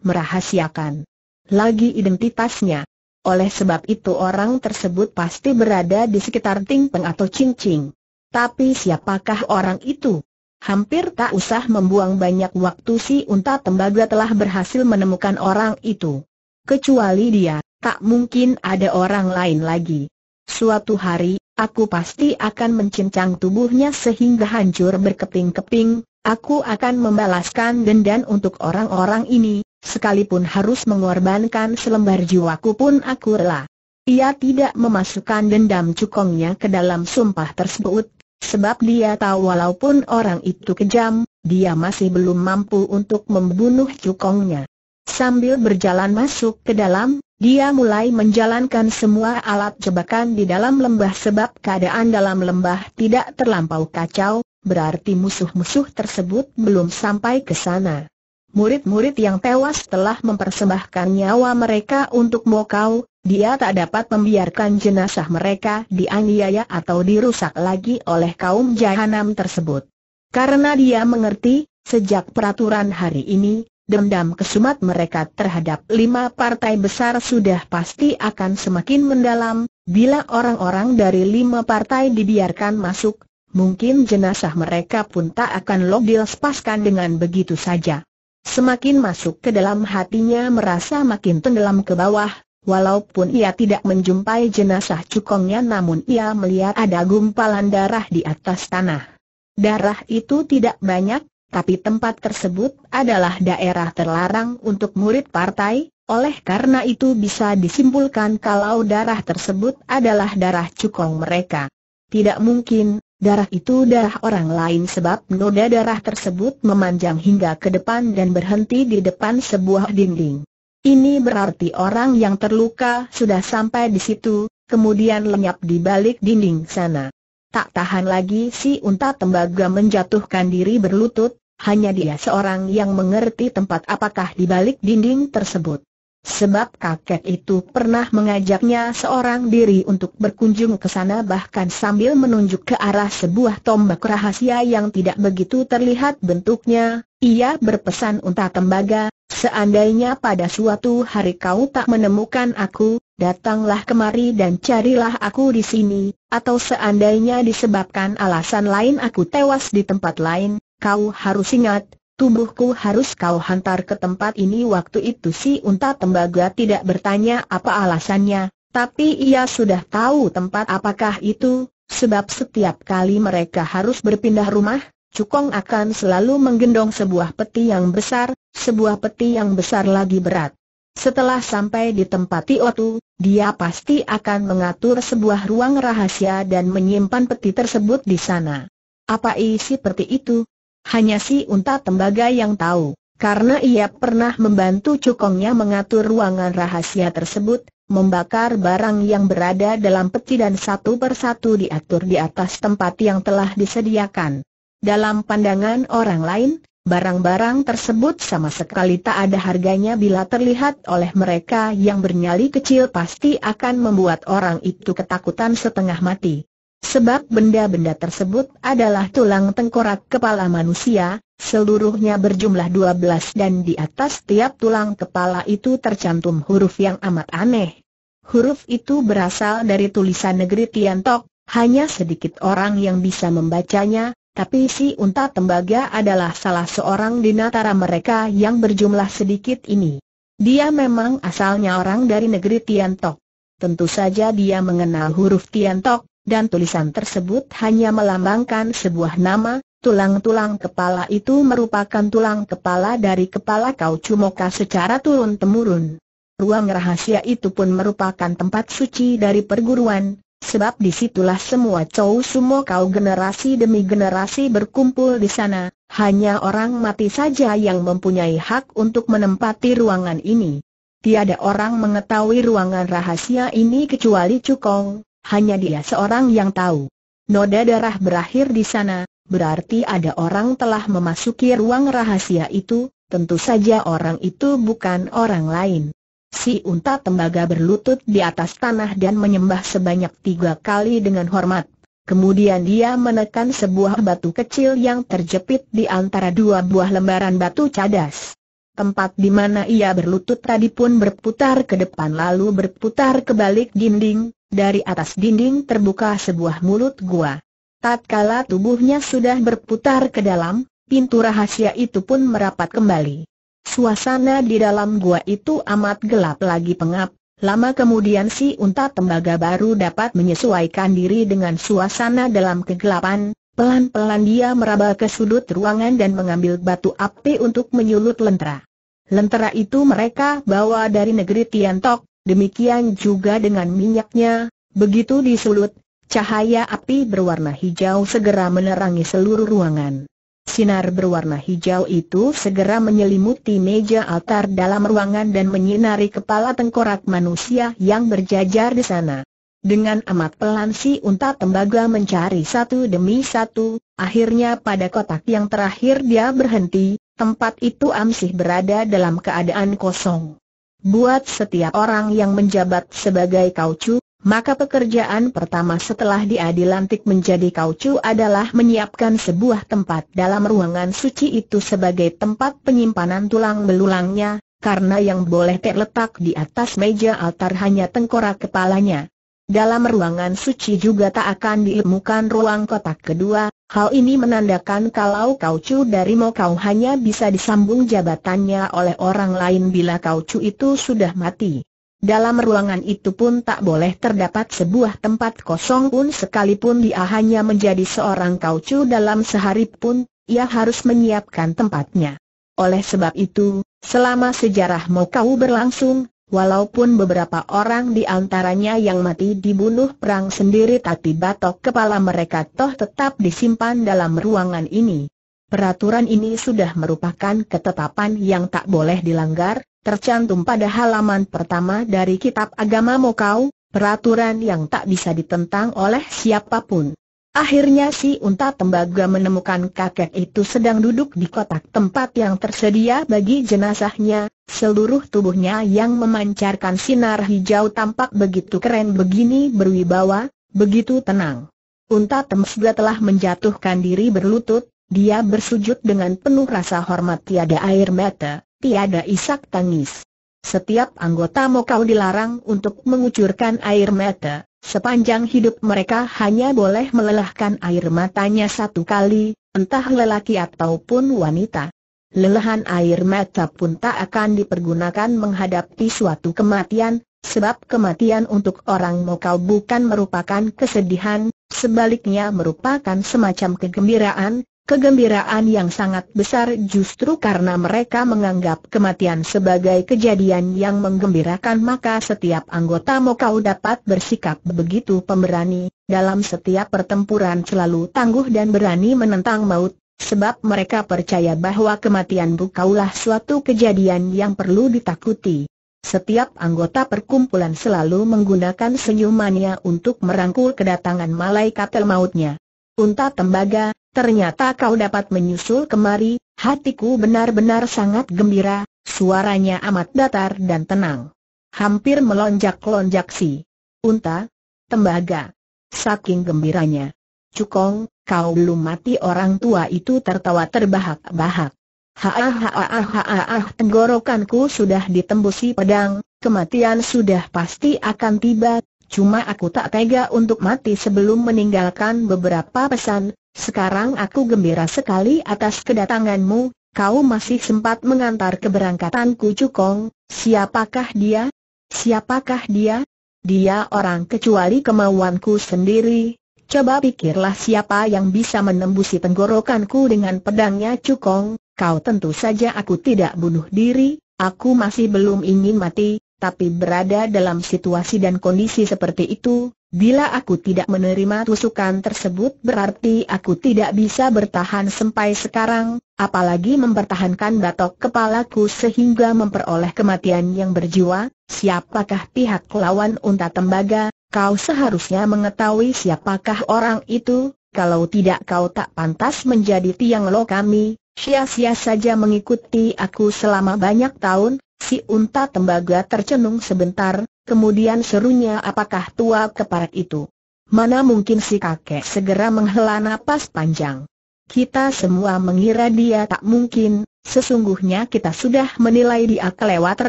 merahasiakan lagi identitasnya. Oleh sebab itu orang tersebut pasti berada di sekitar Tingpeng atau Cingcing. Tapi siapakah orang itu? Hampir tak usah membuang banyak waktu si unta tembaga telah berhasil menemukan orang itu. Kecuali dia, tak mungkin ada orang lain lagi. Suatu hari, aku pasti akan mencincang tubuhnya sehingga hancur berkeping-keping, aku akan membalaskan dendam untuk orang-orang ini, Sekalipun harus mengorbankan selembar jiwaku pun aku rela. Ia tidak memasukkan dendam cukongnya ke dalam sumpah tersebut, sebab dia tahu walaupun orang itu kejam, dia masih belum mampu untuk membunuh cukongnya. Sambil berjalan masuk ke dalam, dia mulai menjalankan semua alat jebakan di dalam lembah sebab keadaan dalam lembah tidak terlampau kacau, berarti musuh-musuh tersebut belum sampai ke sana. Murid-murid yang tewas telah mempersembahkan nyawa mereka untuk Mokau, dia tak dapat membiarkan jenazah mereka dianiaya atau dirusak lagi oleh kaum jahanam tersebut. Karena dia mengerti, sejak peraturan hari ini, dendam kesumat mereka terhadap lima partai besar sudah pasti akan semakin mendalam, bila orang-orang dari lima partai dibiarkan masuk, mungkin jenazah mereka pun tak akan lo dilepaskan dengan begitu saja. Semakin masuk ke dalam hatinya merasa makin tenggelam ke bawah, walaupun ia tidak menjumpai jenazah cukongnya namun ia melihat ada gumpalan darah di atas tanah. Darah itu tidak banyak, tapi tempat tersebut adalah daerah terlarang untuk murid partai, oleh karena itu bisa disimpulkan kalau darah tersebut adalah darah cukong mereka. Tidak mungkin, Darah itu darah orang lain sebab noda darah tersebut memanjang hingga ke depan dan berhenti di depan sebuah dinding. Ini berarti orang yang terluka sudah sampai di situ, kemudian lenyap di balik dinding sana. Tak tahan lagi si unta tembaga menjatuhkan diri berlutut, hanya dia seorang yang mengerti tempat apakah di balik dinding tersebut. Sebab kakek itu pernah mengajaknya seorang diri untuk berkunjung ke sana bahkan sambil menunjuk ke arah sebuah tombak rahasia yang tidak begitu terlihat bentuknya, ia berpesan untuk tembaga, seandainya pada suatu hari kau tak menemukan aku, datanglah kemari dan carilah aku di sini, atau seandainya disebabkan alasan lain aku tewas di tempat lain, kau harus ingat, tubuhku harus kau hantar ke tempat ini waktu itu si unta tembaga tidak bertanya apa alasannya, tapi ia sudah tahu tempat apakah itu, sebab setiap kali mereka harus berpindah rumah, Cukong akan selalu menggendong sebuah peti yang besar, sebuah peti yang besar lagi berat. Setelah sampai di tempat Tiotu, dia pasti akan mengatur sebuah ruang rahasia dan menyimpan peti tersebut di sana. Apa isi peti itu? Hanya si unta tembaga yang tahu, karena ia pernah membantu cukongnya mengatur ruangan rahasia tersebut, membakar barang yang berada dalam peti dan satu persatu diatur di atas tempat yang telah disediakan. Dalam pandangan orang lain, Barang-barang tersebut sama sekali tak ada harganya bila terlihat oleh mereka yang bernyali kecil pasti akan membuat orang itu ketakutan setengah mati. Sebab benda-benda tersebut adalah tulang tengkorak kepala manusia, seluruhnya berjumlah 12 dan di atas tiap tulang kepala itu tercantum huruf yang amat aneh. Huruf itu berasal dari tulisan negeri Tiantok, hanya sedikit orang yang bisa membacanya, tapi si unta tembaga adalah salah seorang di antara mereka yang berjumlah sedikit ini. Dia memang asalnya orang dari negeri Tiantok. Tentu saja dia mengenal huruf Tiantok, dan tulisan tersebut hanya melambangkan sebuah nama, tulang-tulang kepala itu merupakan tulang kepala dari kepala kau cumoka secara turun-temurun. Ruang rahasia itu pun merupakan tempat suci dari perguruan, sebab disitulah semua cowu Sumo kau generasi demi generasi berkumpul di sana, hanya orang mati saja yang mempunyai hak untuk menempati ruangan ini. Tiada orang mengetahui ruangan rahasia ini kecuali Cukong, hanya dia seorang yang tahu. Noda darah berakhir di sana, berarti ada orang telah memasuki ruang rahasia itu, tentu saja orang itu bukan orang lain. Si unta tembaga berlutut di atas tanah dan menyembah sebanyak tiga kali dengan hormat. Kemudian dia menekan sebuah batu kecil yang terjepit di antara dua buah lembaran batu cadas. Tempat di mana ia berlutut tadi pun berputar ke depan lalu berputar ke balik dinding, dari atas dinding terbuka sebuah mulut gua. Tatkala tubuhnya sudah berputar ke dalam, pintu rahasia itu pun merapat kembali. Suasana di dalam gua itu amat gelap lagi pengap, lama kemudian si unta tembaga baru dapat menyesuaikan diri dengan suasana dalam kegelapan, Pelan-pelan dia meraba ke sudut ruangan dan mengambil batu api untuk menyulut lentera. Lentera itu mereka bawa dari negeri Tiantok, demikian juga dengan minyaknya, begitu disulut, cahaya api berwarna hijau segera menerangi seluruh ruangan. Sinar berwarna hijau itu segera menyelimuti meja altar dalam ruangan dan menyinari kepala tengkorak manusia yang berjajar di sana. Dengan amat pelan si unta tembaga mencari satu demi satu, akhirnya pada kotak yang terakhir dia berhenti, tempat itu amsih berada dalam keadaan kosong. Buat setiap orang yang menjabat sebagai kaucu, maka pekerjaan pertama setelah dia dilantik menjadi kaucu adalah menyiapkan sebuah tempat dalam ruangan suci itu sebagai tempat penyimpanan tulang belulangnya, karena yang boleh terletak di atas meja altar hanya tengkorak kepalanya dalam ruangan suci juga tak akan diilmukan ruang kotak kedua, hal ini menandakan kalau kau cu dari mo kau hanya bisa disambung jabatannya oleh orang lain bila kau cu itu sudah mati. Dalam ruangan itu pun tak boleh terdapat sebuah tempat kosong pun sekalipun dia hanya menjadi seorang cu dalam sehari pun, ia harus menyiapkan tempatnya. Oleh sebab itu, selama sejarah Mokau berlangsung, Walaupun beberapa orang di antaranya yang mati dibunuh perang sendiri tapi batok kepala mereka toh tetap disimpan dalam ruangan ini. Peraturan ini sudah merupakan ketetapan yang tak boleh dilanggar, tercantum pada halaman pertama dari kitab agama Mokau, peraturan yang tak bisa ditentang oleh siapapun. Akhirnya si unta tembaga menemukan kakek itu sedang duduk di kotak tempat yang tersedia bagi jenazahnya, seluruh tubuhnya yang memancarkan sinar hijau tampak begitu keren begini berwibawa, begitu tenang. Unta tembaga telah menjatuhkan diri berlutut, dia bersujud dengan penuh rasa hormat tiada air mata, tiada isak tangis. Setiap anggota Mokau dilarang untuk mengucurkan air mata, Sepanjang hidup mereka hanya boleh melelahkan air matanya satu kali, entah lelaki ataupun wanita. Lelahan air mata pun tak akan dipergunakan menghadapi suatu kematian, sebab kematian untuk orang mokau bukan merupakan kesedihan, sebaliknya merupakan semacam kegembiraan, Kegembiraan yang sangat besar justru karena mereka menganggap kematian sebagai kejadian yang menggembirakan maka setiap anggota Mokau dapat bersikap begitu pemberani, dalam setiap pertempuran selalu tangguh dan berani menentang maut, sebab mereka percaya bahwa kematian bukaulah suatu kejadian yang perlu ditakuti. Setiap anggota perkumpulan selalu menggunakan senyumannya untuk merangkul kedatangan malaikat mautnya. Unta tembaga, Ternyata kau dapat menyusul kemari, hatiku benar-benar sangat gembira, suaranya amat datar dan tenang. Hampir melonjak-lonjak si unta, tembaga. Saking gembiranya. Cukong, kau belum mati orang tua itu tertawa terbahak-bahak. Haah tenggorokanku sudah ditembusi pedang, kematian sudah pasti akan tiba, cuma aku tak tega untuk mati sebelum meninggalkan beberapa pesan, sekarang aku gembira sekali atas kedatanganmu, kau masih sempat mengantar keberangkatanku Cukong, siapakah dia? Siapakah dia? Dia orang kecuali kemauanku sendiri, coba pikirlah siapa yang bisa menembusi tenggorokanku dengan pedangnya Cukong, kau tentu saja aku tidak bunuh diri, aku masih belum ingin mati, tapi berada dalam situasi dan kondisi seperti itu, Bila aku tidak menerima tusukan tersebut berarti aku tidak bisa bertahan sampai sekarang, apalagi mempertahankan batok kepalaku sehingga memperoleh kematian yang berjiwa, siapakah pihak lawan unta tembaga, kau seharusnya mengetahui siapakah orang itu, kalau tidak kau tak pantas menjadi tiang lo kami, sia-sia saja mengikuti aku selama banyak tahun, si unta tembaga tercenung sebentar, kemudian serunya apakah tua keparat itu. Mana mungkin si kakek segera menghela napas panjang. Kita semua mengira dia tak mungkin, sesungguhnya kita sudah menilai dia kelewat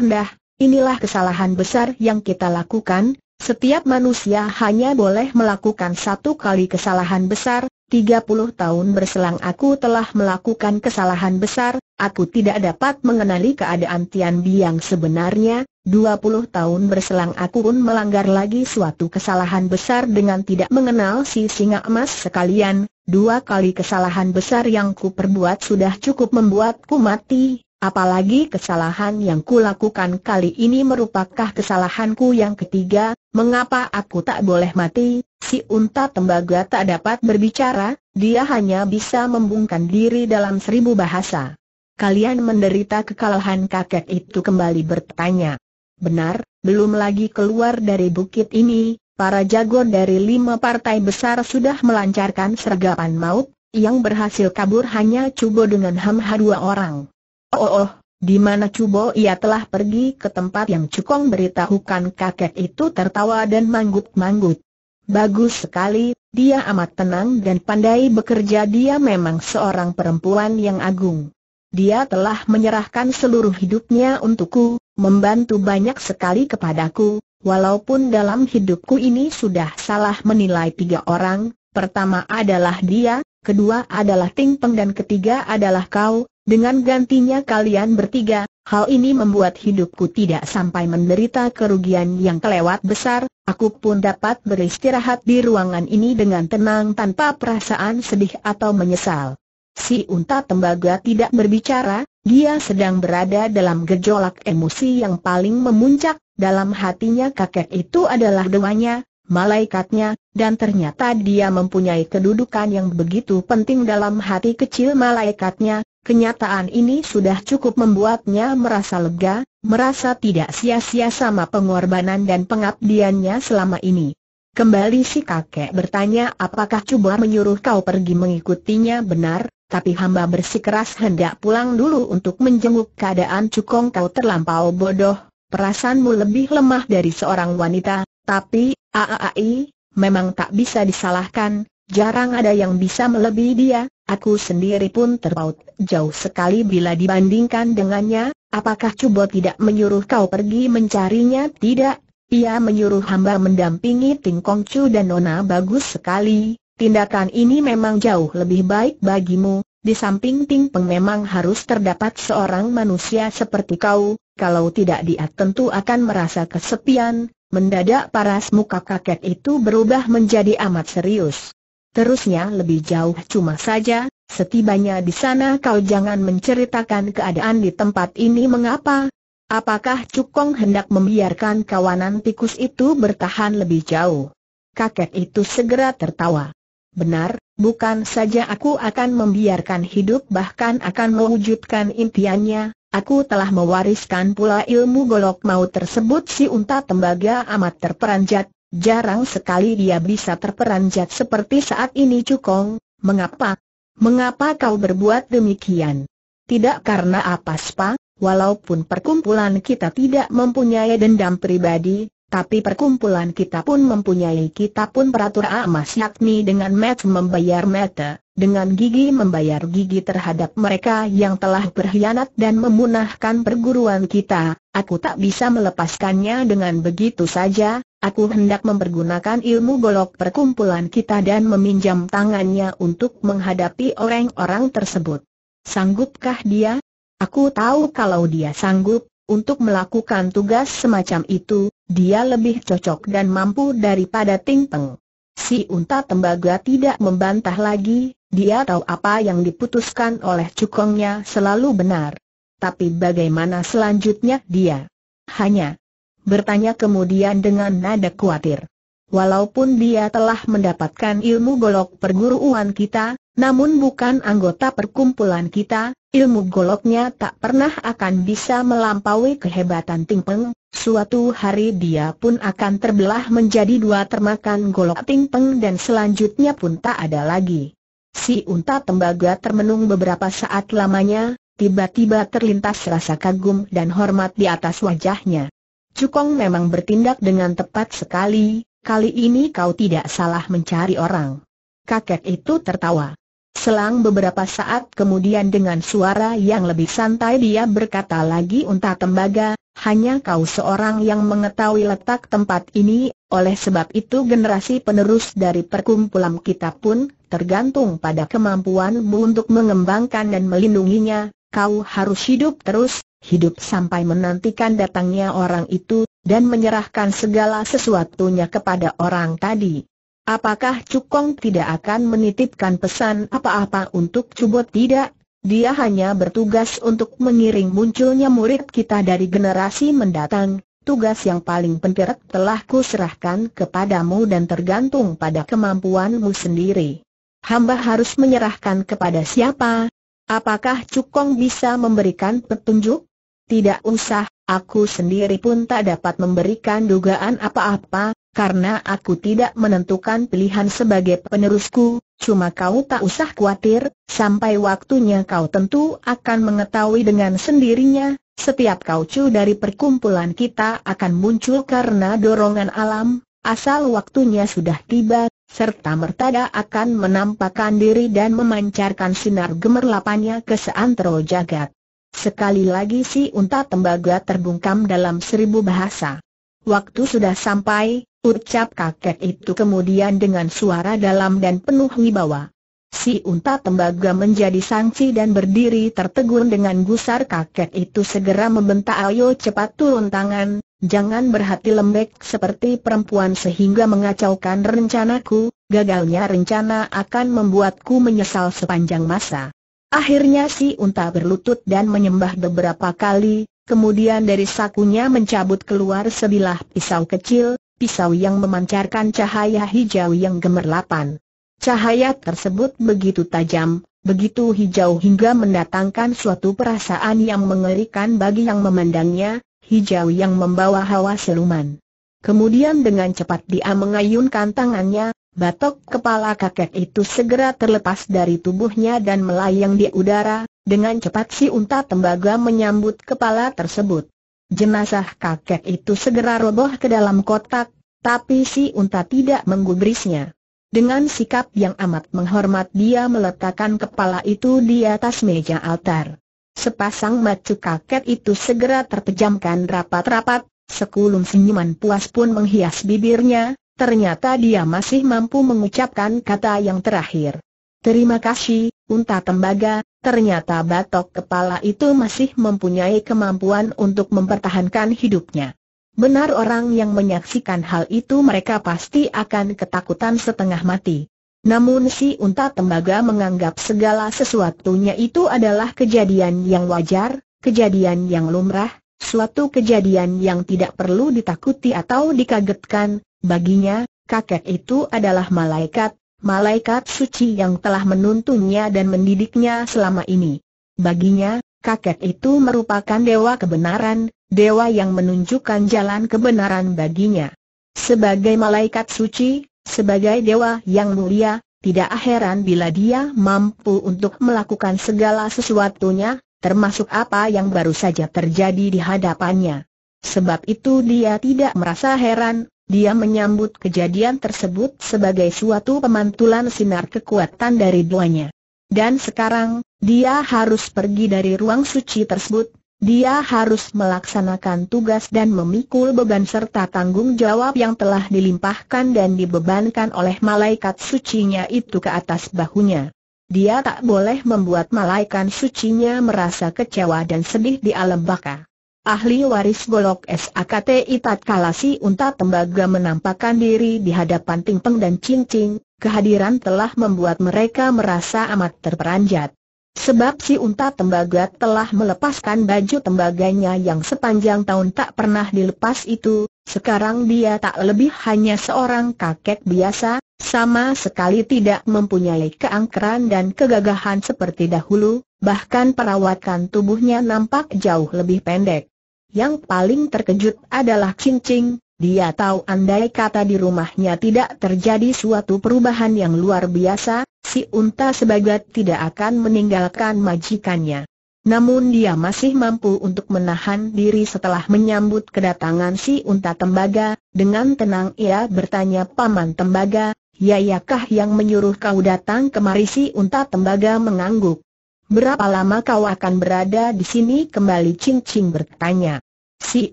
rendah, inilah kesalahan besar yang kita lakukan, setiap manusia hanya boleh melakukan satu kali kesalahan besar, 30 tahun berselang aku telah melakukan kesalahan besar, aku tidak dapat mengenali keadaan Tian Bi yang sebenarnya, 20 tahun berselang aku pun melanggar lagi suatu kesalahan besar dengan tidak mengenal si singa emas sekalian, dua kali kesalahan besar yang ku perbuat sudah cukup membuatku mati, apalagi kesalahan yang ku lakukan kali ini merupakan kesalahanku yang ketiga, mengapa aku tak boleh mati, Si unta tembaga tak dapat berbicara, dia hanya bisa membungkam diri dalam seribu bahasa. Kalian menderita kekalahan kakek itu kembali bertanya. Benar, belum lagi keluar dari bukit ini, para jago dari lima partai besar sudah melancarkan sergapan maut, yang berhasil kabur hanya Cubo dengan Hamha dua orang. Oh, oh, oh di mana Cubo ia telah pergi ke tempat yang Cukong beritahukan kakek itu tertawa dan manggut-manggut. Bagus sekali, dia amat tenang dan pandai bekerja dia memang seorang perempuan yang agung. Dia telah menyerahkan seluruh hidupnya untukku, membantu banyak sekali kepadaku, walaupun dalam hidupku ini sudah salah menilai tiga orang, pertama adalah dia, kedua adalah Ting Peng dan ketiga adalah kau, dengan gantinya kalian bertiga, hal ini membuat hidupku tidak sampai menderita kerugian yang kelewat besar, aku pun dapat beristirahat di ruangan ini dengan tenang tanpa perasaan sedih atau menyesal. Si unta tembaga tidak berbicara, dia sedang berada dalam gejolak emosi yang paling memuncak, dalam hatinya kakek itu adalah dewanya, malaikatnya, dan ternyata dia mempunyai kedudukan yang begitu penting dalam hati kecil malaikatnya, Kenyataan ini sudah cukup membuatnya merasa lega, merasa tidak sia-sia sama pengorbanan dan pengabdiannya selama ini. Kembali si kakek bertanya apakah Cuba menyuruh kau pergi mengikutinya benar, tapi hamba bersikeras hendak pulang dulu untuk menjenguk keadaan cukong kau terlampau bodoh, perasaanmu lebih lemah dari seorang wanita, tapi, aaai, memang tak bisa disalahkan, Jarang ada yang bisa melebihi dia, aku sendiri pun terpaut jauh sekali bila dibandingkan dengannya, apakah Cubo tidak menyuruh kau pergi mencarinya? Tidak, ia menyuruh hamba mendampingi Kong Chu dan Nona bagus sekali, tindakan ini memang jauh lebih baik bagimu, di samping Ting Peng memang harus terdapat seorang manusia seperti kau, kalau tidak dia tentu akan merasa kesepian, mendadak paras muka kakek itu berubah menjadi amat serius. Terusnya lebih jauh cuma saja, setibanya di sana kau jangan menceritakan keadaan di tempat ini mengapa? Apakah Cukong hendak membiarkan kawanan tikus itu bertahan lebih jauh? Kakek itu segera tertawa. Benar, bukan saja aku akan membiarkan hidup bahkan akan mewujudkan impiannya, aku telah mewariskan pula ilmu golok maut tersebut si unta tembaga amat terperanjat, Jarang sekali dia bisa terperanjat seperti saat ini Cukong, mengapa? Mengapa kau berbuat demikian? Tidak karena apa Spa, walaupun perkumpulan kita tidak mempunyai dendam pribadi, tapi perkumpulan kita pun mempunyai kita pun peraturan emas yakni dengan match membayar meta dengan gigi membayar gigi terhadap mereka yang telah berkhianat dan memunahkan perguruan kita, aku tak bisa melepaskannya dengan begitu saja, aku hendak mempergunakan ilmu golok perkumpulan kita dan meminjam tangannya untuk menghadapi orang-orang tersebut. Sanggupkah dia? Aku tahu kalau dia sanggup, untuk melakukan tugas semacam itu, dia lebih cocok dan mampu daripada Ting Peng. Si unta tembaga tidak membantah lagi, dia tahu apa yang diputuskan oleh cukongnya selalu benar. Tapi bagaimana selanjutnya dia? Hanya bertanya kemudian dengan nada khawatir. Walaupun dia telah mendapatkan ilmu golok perguruan kita, namun bukan anggota perkumpulan kita, ilmu goloknya tak pernah akan bisa melampaui kehebatan Tingpeng. Suatu hari dia pun akan terbelah menjadi dua termakan golok Tingpeng dan selanjutnya pun tak ada lagi. Si unta tembaga termenung beberapa saat lamanya, tiba-tiba terlintas rasa kagum dan hormat di atas wajahnya. Cukong memang bertindak dengan tepat sekali, kali ini kau tidak salah mencari orang. Kakek itu tertawa. Selang beberapa saat kemudian dengan suara yang lebih santai dia berkata lagi unta tembaga, hanya kau seorang yang mengetahui letak tempat ini, oleh sebab itu generasi penerus dari perkumpulan kita pun, tergantung pada kemampuanmu untuk mengembangkan dan melindunginya, kau harus hidup terus, hidup sampai menantikan datangnya orang itu, dan menyerahkan segala sesuatunya kepada orang tadi. Apakah Cukong tidak akan menitipkan pesan apa-apa untuk Cubot tidak? Dia hanya bertugas untuk mengiring munculnya murid kita dari generasi mendatang, tugas yang paling penting telah kuserahkan kepadamu dan tergantung pada kemampuanmu sendiri. Hamba harus menyerahkan kepada siapa? Apakah Cukong bisa memberikan petunjuk? Tidak usah, aku sendiri pun tak dapat memberikan dugaan apa-apa, karena aku tidak menentukan pilihan sebagai penerusku, Cuma kau tak usah khawatir, sampai waktunya kau tentu akan mengetahui dengan sendirinya, setiap kau kaucu dari perkumpulan kita akan muncul karena dorongan alam, asal waktunya sudah tiba, serta mertada akan menampakkan diri dan memancarkan sinar gemerlapannya ke seantero jagat. Sekali lagi si unta tembaga terbungkam dalam seribu bahasa. Waktu sudah sampai, ucap kakek itu kemudian dengan suara dalam dan penuh wibawa. Si unta tembaga menjadi sangsi dan berdiri tertegun dengan gusar kakek itu segera membentak ayo cepat turun tangan, jangan berhati lembek seperti perempuan sehingga mengacaukan rencanaku, gagalnya rencana akan membuatku menyesal sepanjang masa. Akhirnya si unta berlutut dan menyembah beberapa kali, kemudian dari sakunya mencabut keluar sebilah pisau kecil, pisau yang memancarkan cahaya hijau yang gemerlapan. Cahaya tersebut begitu tajam, begitu hijau hingga mendatangkan suatu perasaan yang mengerikan bagi yang memandangnya, hijau yang membawa hawa seluman. Kemudian dengan cepat dia mengayunkan tangannya, batok kepala kakek itu segera terlepas dari tubuhnya dan melayang di udara, dengan cepat si unta tembaga menyambut kepala tersebut. Jenazah kakek itu segera roboh ke dalam kotak, tapi si unta tidak menggubrisnya. Dengan sikap yang amat menghormat dia meletakkan kepala itu di atas meja altar. Sepasang macu kakek itu segera terpejamkan rapat-rapat, sekulum senyuman puas pun menghias bibirnya, ternyata dia masih mampu mengucapkan kata yang terakhir. Terima kasih, unta tembaga, Ternyata batok kepala itu masih mempunyai kemampuan untuk mempertahankan hidupnya. Benar orang yang menyaksikan hal itu mereka pasti akan ketakutan setengah mati. Namun si unta tembaga menganggap segala sesuatunya itu adalah kejadian yang wajar, kejadian yang lumrah, suatu kejadian yang tidak perlu ditakuti atau dikagetkan. Baginya, kakek itu adalah malaikat, malaikat suci yang telah menuntunnya dan mendidiknya selama ini. Baginya, kakek itu merupakan dewa kebenaran, dewa yang menunjukkan jalan kebenaran baginya. Sebagai malaikat suci, sebagai dewa yang mulia, tidak heran bila dia mampu untuk melakukan segala sesuatunya, termasuk apa yang baru saja terjadi di hadapannya. Sebab itu dia tidak merasa heran dia menyambut kejadian tersebut sebagai suatu pemantulan sinar kekuatan dari duanya. Dan sekarang, dia harus pergi dari ruang suci tersebut, dia harus melaksanakan tugas dan memikul beban serta tanggung jawab yang telah dilimpahkan dan dibebankan oleh malaikat sucinya itu ke atas bahunya. Dia tak boleh membuat malaikat sucinya merasa kecewa dan sedih di alam baka. Ahli waris Golok SAKT Itat Kalasi unta tembaga menampakkan diri di hadapan Tingpeng dan Cincing, kehadiran telah membuat mereka merasa amat terperanjat. Sebab si unta tembaga telah melepaskan baju tembaganya yang sepanjang tahun tak pernah dilepas itu, sekarang dia tak lebih hanya seorang kakek biasa, sama sekali tidak mempunyai keangkeran dan kegagahan seperti dahulu, bahkan perawatan tubuhnya nampak jauh lebih pendek. Yang paling terkejut adalah Cincing, dia tahu andai kata di rumahnya tidak terjadi suatu perubahan yang luar biasa, si unta sebagai tidak akan meninggalkan majikannya. Namun dia masih mampu untuk menahan diri setelah menyambut kedatangan si unta tembaga, dengan tenang ia bertanya Paman Tembaga, Yayakah yang menyuruh kau datang kemari si unta tembaga mengangguk. Berapa lama kau akan berada di sini? Kembali Ching Ching bertanya. Si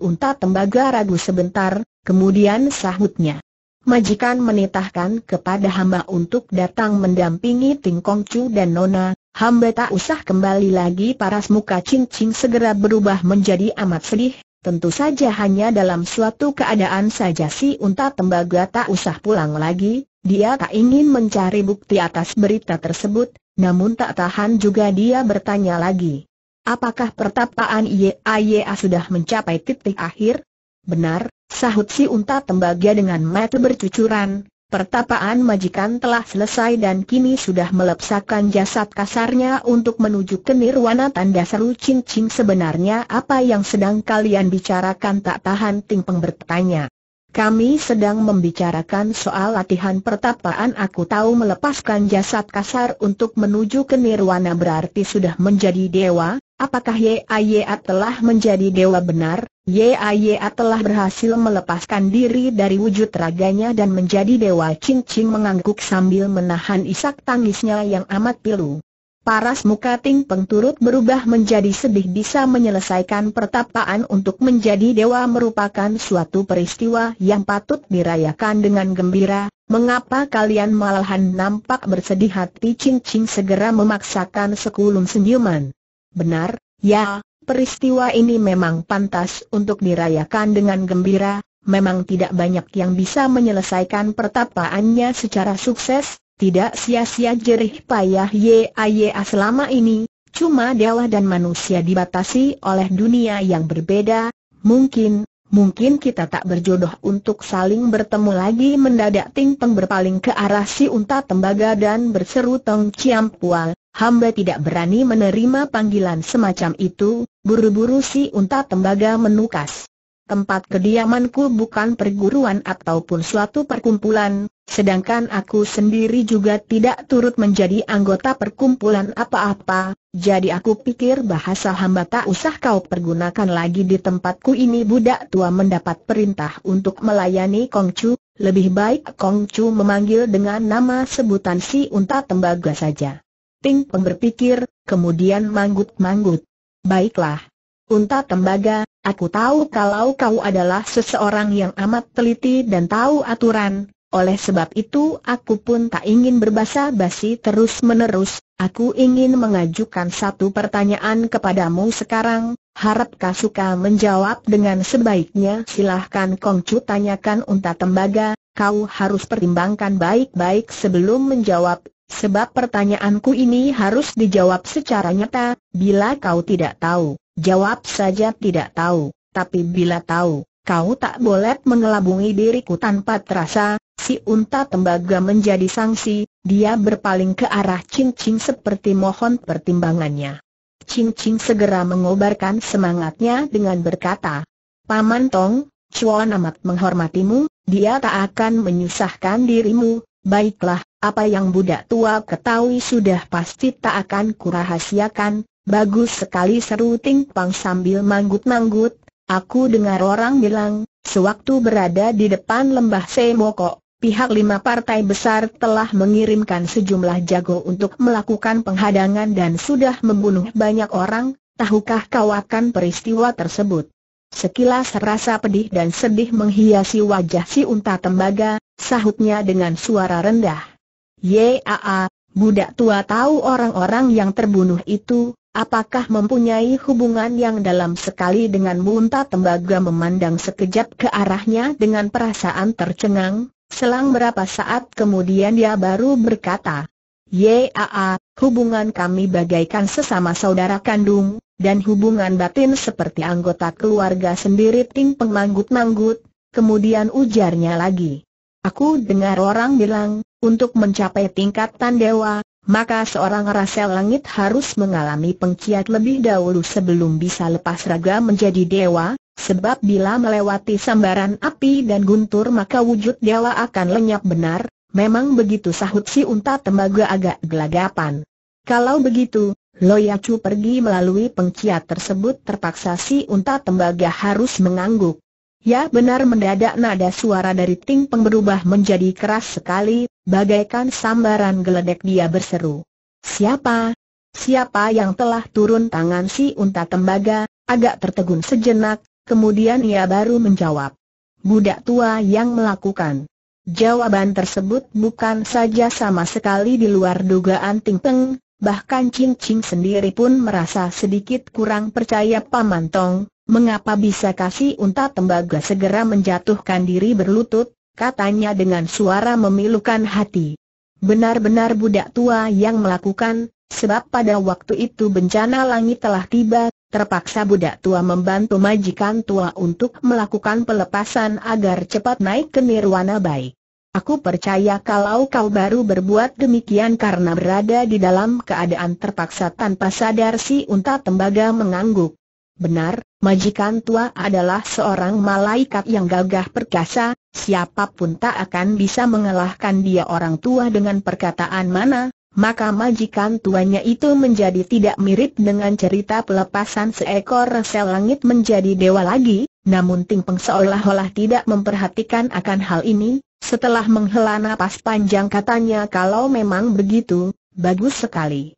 unta tembaga ragu sebentar, kemudian sahutnya. Majikan menitahkan kepada hamba untuk datang mendampingi Ting Kong Chu dan Nona, hamba tak usah kembali lagi paras muka Ching Ching segera berubah menjadi amat sedih, tentu saja hanya dalam suatu keadaan saja si unta tembaga tak usah pulang lagi, dia tak ingin mencari bukti atas berita tersebut, namun tak tahan juga dia bertanya lagi. Apakah pertapaan YAYA sudah mencapai titik akhir? Benar, sahut si unta tembaga dengan mata bercucuran, Pertapaan majikan telah selesai dan kini sudah melepaskan jasad kasarnya untuk menuju ke nirwana tanda seru cincin sebenarnya apa yang sedang kalian bicarakan tak tahan Ting Peng bertanya. Kami sedang membicarakan soal latihan pertapaan aku tahu melepaskan jasad kasar untuk menuju ke nirwana berarti sudah menjadi dewa, apakah YAYA telah menjadi dewa benar? YAYA telah berhasil melepaskan diri dari wujud raganya dan menjadi dewa cincin mengangguk sambil menahan isak tangisnya yang amat pilu. Paras muka Ting Peng turut berubah menjadi sedih bisa menyelesaikan pertapaan untuk menjadi dewa merupakan suatu peristiwa yang patut dirayakan dengan gembira, mengapa kalian malahan nampak bersedih hati Ching Ching segera memaksakan sekulum senyuman. Benar, ya, peristiwa ini memang pantas untuk dirayakan dengan gembira, memang tidak banyak yang bisa menyelesaikan pertapaannya secara sukses, tidak sia-sia jerih payah ye Yaya ah, selama ini, cuma dewa dan manusia dibatasi oleh dunia yang berbeda, mungkin, mungkin kita tak berjodoh untuk saling bertemu lagi mendadak Ting Peng berpaling ke arah si unta tembaga dan berseru Tong Ciam Pual, hamba tidak berani menerima panggilan semacam itu, buru-buru si unta tembaga menukas tempat kediamanku bukan perguruan ataupun suatu perkumpulan, sedangkan aku sendiri juga tidak turut menjadi anggota perkumpulan apa-apa, jadi aku pikir bahasa hamba tak usah kau pergunakan lagi di tempatku ini budak tua mendapat perintah untuk melayani Kongcu, lebih baik Kongcu memanggil dengan nama sebutan si unta tembaga saja. Ting Peng berpikir, kemudian manggut-manggut. Baiklah. Unta tembaga, Aku tahu kalau kau adalah seseorang yang amat teliti dan tahu aturan, oleh sebab itu aku pun tak ingin berbasa-basi terus-menerus, aku ingin mengajukan satu pertanyaan kepadamu sekarang, harap kau suka menjawab dengan sebaiknya silahkan Kongcu tanyakan unta tembaga, kau harus pertimbangkan baik-baik sebelum menjawab Sebab pertanyaanku ini harus dijawab secara nyata, bila kau tidak tahu, Jawab saja tidak tahu, tapi bila tahu, kau tak boleh mengelabungi diriku tanpa terasa, si unta tembaga menjadi sanksi, dia berpaling ke arah cincin seperti mohon pertimbangannya. Cincin segera mengobarkan semangatnya dengan berkata, Paman Tong, Chuan amat menghormatimu, dia tak akan menyusahkan dirimu, baiklah, apa yang budak tua ketahui sudah pasti tak akan kurahasiakan, Bagus sekali seru Ting Pang sambil manggut-manggut, aku dengar orang bilang, sewaktu berada di depan lembah Semoko, pihak lima partai besar telah mengirimkan sejumlah jago untuk melakukan penghadangan dan sudah membunuh banyak orang, tahukah kau akan peristiwa tersebut? Sekilas rasa pedih dan sedih menghiasi wajah si unta tembaga, sahutnya dengan suara rendah. Yaa, budak tua tahu orang-orang yang terbunuh itu, Apakah mempunyai hubungan yang dalam sekali dengan Munta Tembaga memandang sekejap ke arahnya dengan perasaan tercengang, selang berapa saat kemudian dia baru berkata, Yaa, hubungan kami bagaikan sesama saudara kandung, dan hubungan batin seperti anggota keluarga sendiri ting penganggut-manggut, kemudian ujarnya lagi. Aku dengar orang bilang, untuk mencapai tingkatan dewa, maka seorang rasel langit harus mengalami pengkiat lebih dahulu sebelum bisa lepas raga menjadi dewa, sebab bila melewati sambaran api dan guntur maka wujud dewa akan lenyap benar, memang begitu sahut si unta tembaga agak gelagapan. Kalau begitu, Loyacu pergi melalui pengkiat tersebut terpaksa si unta tembaga harus mengangguk. Ya benar mendadak nada suara dari Ting pengberubah menjadi keras sekali, Bagaikan sambaran geledek dia berseru. Siapa? Siapa yang telah turun tangan si unta tembaga? Agak tertegun sejenak, kemudian ia baru menjawab. Budak tua yang melakukan. Jawaban tersebut bukan saja sama sekali di luar dugaan Ting Peng, bahkan Ching Ching sendiri pun merasa sedikit kurang percaya Paman Tong, mengapa bisa kasih unta tembaga segera menjatuhkan diri berlutut, katanya dengan suara memilukan hati. Benar-benar budak tua yang melakukan, sebab pada waktu itu bencana langit telah tiba, terpaksa budak tua membantu majikan tua untuk melakukan pelepasan agar cepat naik ke nirwana baik. Aku percaya kalau kau baru berbuat demikian karena berada di dalam keadaan terpaksa tanpa sadar si unta tembaga mengangguk. Benar, Majikan tua adalah seorang malaikat yang gagah perkasa, siapapun tak akan bisa mengalahkan dia orang tua dengan perkataan mana, maka majikan tuanya itu menjadi tidak mirip dengan cerita pelepasan seekor langit menjadi dewa lagi, namun Ting Peng seolah-olah tidak memperhatikan akan hal ini, setelah menghela napas panjang katanya kalau memang begitu, bagus sekali.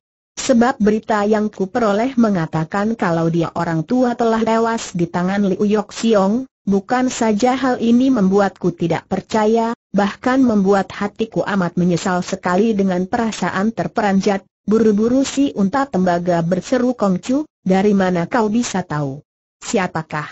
Sebab berita yang kuperoleh mengatakan kalau dia orang tua telah tewas di tangan Liu Yok Siong, bukan saja hal ini membuatku tidak percaya, bahkan membuat hatiku amat menyesal sekali dengan perasaan terperanjat, buru-buru si unta tembaga berseru Kongcu, dari mana kau bisa tahu? Siapakah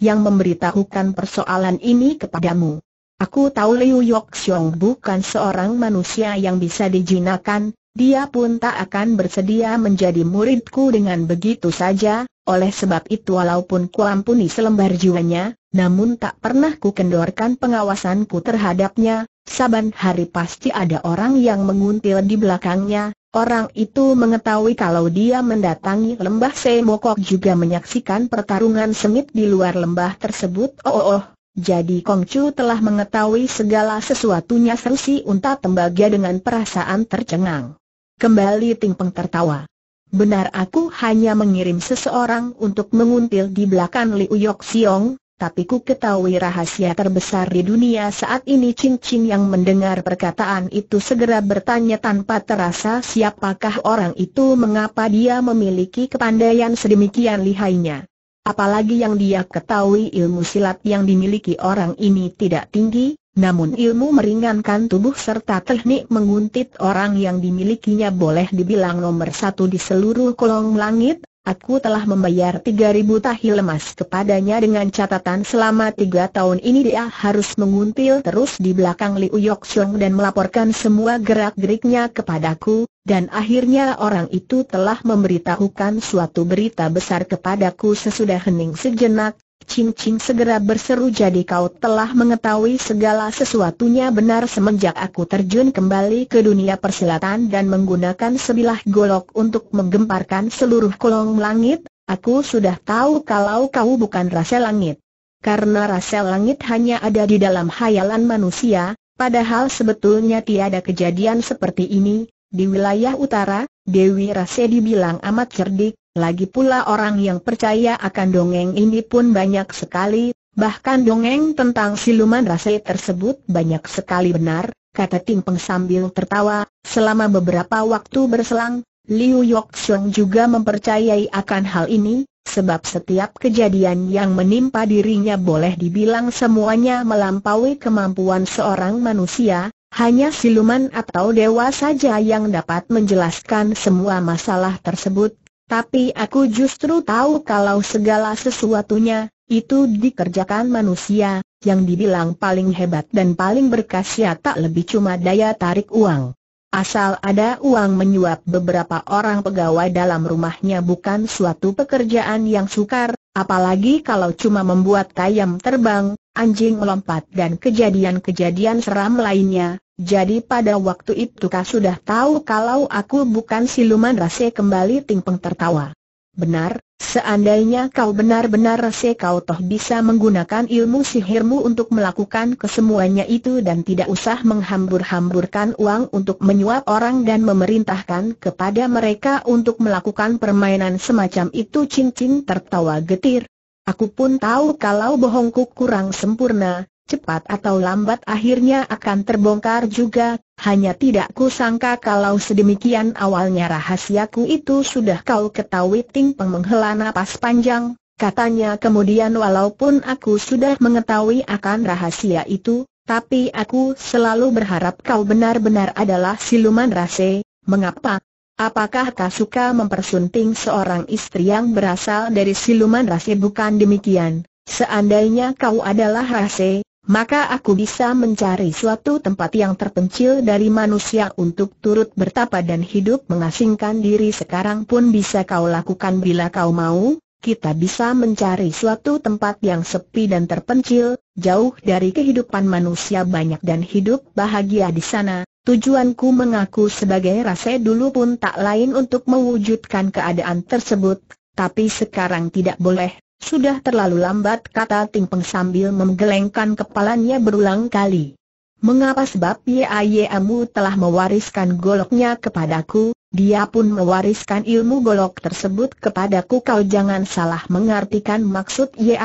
yang memberitahukan persoalan ini kepadamu? Aku tahu Liu Yok Siong bukan seorang manusia yang bisa dijinakan, dia pun tak akan bersedia menjadi muridku dengan begitu saja, oleh sebab itu walaupun kuampuni selembar jiwanya, namun tak pernah ku kendorkan pengawasanku terhadapnya, saban hari pasti ada orang yang menguntil di belakangnya, orang itu mengetahui kalau dia mendatangi lembah Semokok juga menyaksikan pertarungan sengit di luar lembah tersebut oh oh, oh. Jadi Kongcu telah mengetahui segala sesuatunya serusi unta tembaga dengan perasaan tercengang. Kembali Ting Peng tertawa. Benar aku hanya mengirim seseorang untuk menguntil di belakang Liu Yok Siong, tapi ku ketahui rahasia terbesar di dunia saat ini Ching Ching yang mendengar perkataan itu segera bertanya tanpa terasa siapakah orang itu mengapa dia memiliki kepandaian sedemikian lihainya. Apalagi yang dia ketahui ilmu silat yang dimiliki orang ini tidak tinggi, namun ilmu meringankan tubuh serta teknik menguntit orang yang dimilikinya boleh dibilang nomor satu di seluruh kolong langit, Aku telah membayar 3000 tahil emas kepadanya dengan catatan selama tiga tahun ini dia harus menguntil terus di belakang Liu Yok dan melaporkan semua gerak-geriknya kepadaku, dan akhirnya orang itu telah memberitahukan suatu berita besar kepadaku sesudah hening sejenak, Cincin segera berseru jadi kau telah mengetahui segala sesuatunya benar semenjak aku terjun kembali ke dunia persilatan dan menggunakan sebilah golok untuk menggemparkan seluruh kolong langit, aku sudah tahu kalau kau bukan rasa langit. Karena rasa langit hanya ada di dalam hayalan manusia, padahal sebetulnya tiada kejadian seperti ini, di wilayah utara, Dewi Rase dibilang amat cerdik, lagi pula orang yang percaya akan dongeng ini pun banyak sekali, bahkan dongeng tentang siluman rase tersebut banyak sekali benar, kata Tim Peng sambil tertawa, selama beberapa waktu berselang, Liu Yok juga mempercayai akan hal ini, sebab setiap kejadian yang menimpa dirinya boleh dibilang semuanya melampaui kemampuan seorang manusia, hanya siluman atau dewa saja yang dapat menjelaskan semua masalah tersebut, tapi aku justru tahu kalau segala sesuatunya, itu dikerjakan manusia, yang dibilang paling hebat dan paling berkhasiat ya tak lebih cuma daya tarik uang. Asal ada uang menyuap beberapa orang pegawai dalam rumahnya bukan suatu pekerjaan yang sukar, apalagi kalau cuma membuat ayam terbang, anjing melompat dan kejadian-kejadian seram lainnya, jadi pada waktu itu kau sudah tahu kalau aku bukan siluman rase kembali Tingpeng tertawa. Benar, seandainya kau benar-benar rase kau toh bisa menggunakan ilmu sihirmu untuk melakukan kesemuanya itu dan tidak usah menghambur-hamburkan uang untuk menyuap orang dan memerintahkan kepada mereka untuk melakukan permainan semacam itu cincin tertawa getir. Aku pun tahu kalau bohongku kurang sempurna, cepat atau lambat akhirnya akan terbongkar juga, hanya tidak kusangka kalau sedemikian awalnya rahasiaku itu sudah kau ketahui Ting Peng menghela napas panjang, katanya kemudian walaupun aku sudah mengetahui akan rahasia itu, tapi aku selalu berharap kau benar-benar adalah siluman rase, mengapa? Apakah kau suka mempersunting seorang istri yang berasal dari siluman rase bukan demikian? Seandainya kau adalah rase, maka aku bisa mencari suatu tempat yang terpencil dari manusia untuk turut bertapa dan hidup mengasingkan diri sekarang pun bisa kau lakukan bila kau mau, kita bisa mencari suatu tempat yang sepi dan terpencil, jauh dari kehidupan manusia banyak dan hidup bahagia di sana. Tujuanku mengaku sebagai rase dulu pun tak lain untuk mewujudkan keadaan tersebut, tapi sekarang tidak boleh, sudah terlalu lambat kata Ting Peng sambil menggelengkan kepalanya berulang kali. Mengapa sebab Ye Amu telah mewariskan goloknya kepadaku, dia pun mewariskan ilmu golok tersebut kepadaku kau jangan salah mengartikan maksud Ye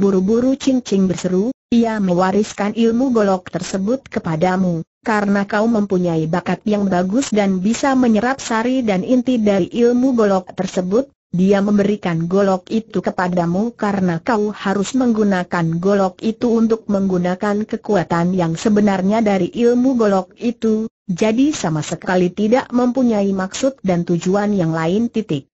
buru-buru cincing berseru, ia mewariskan ilmu golok tersebut kepadamu, karena kau mempunyai bakat yang bagus dan bisa menyerap sari dan inti dari ilmu golok tersebut, dia memberikan golok itu kepadamu karena kau harus menggunakan golok itu untuk menggunakan kekuatan yang sebenarnya dari ilmu golok itu, jadi sama sekali tidak mempunyai maksud dan tujuan yang lain titik.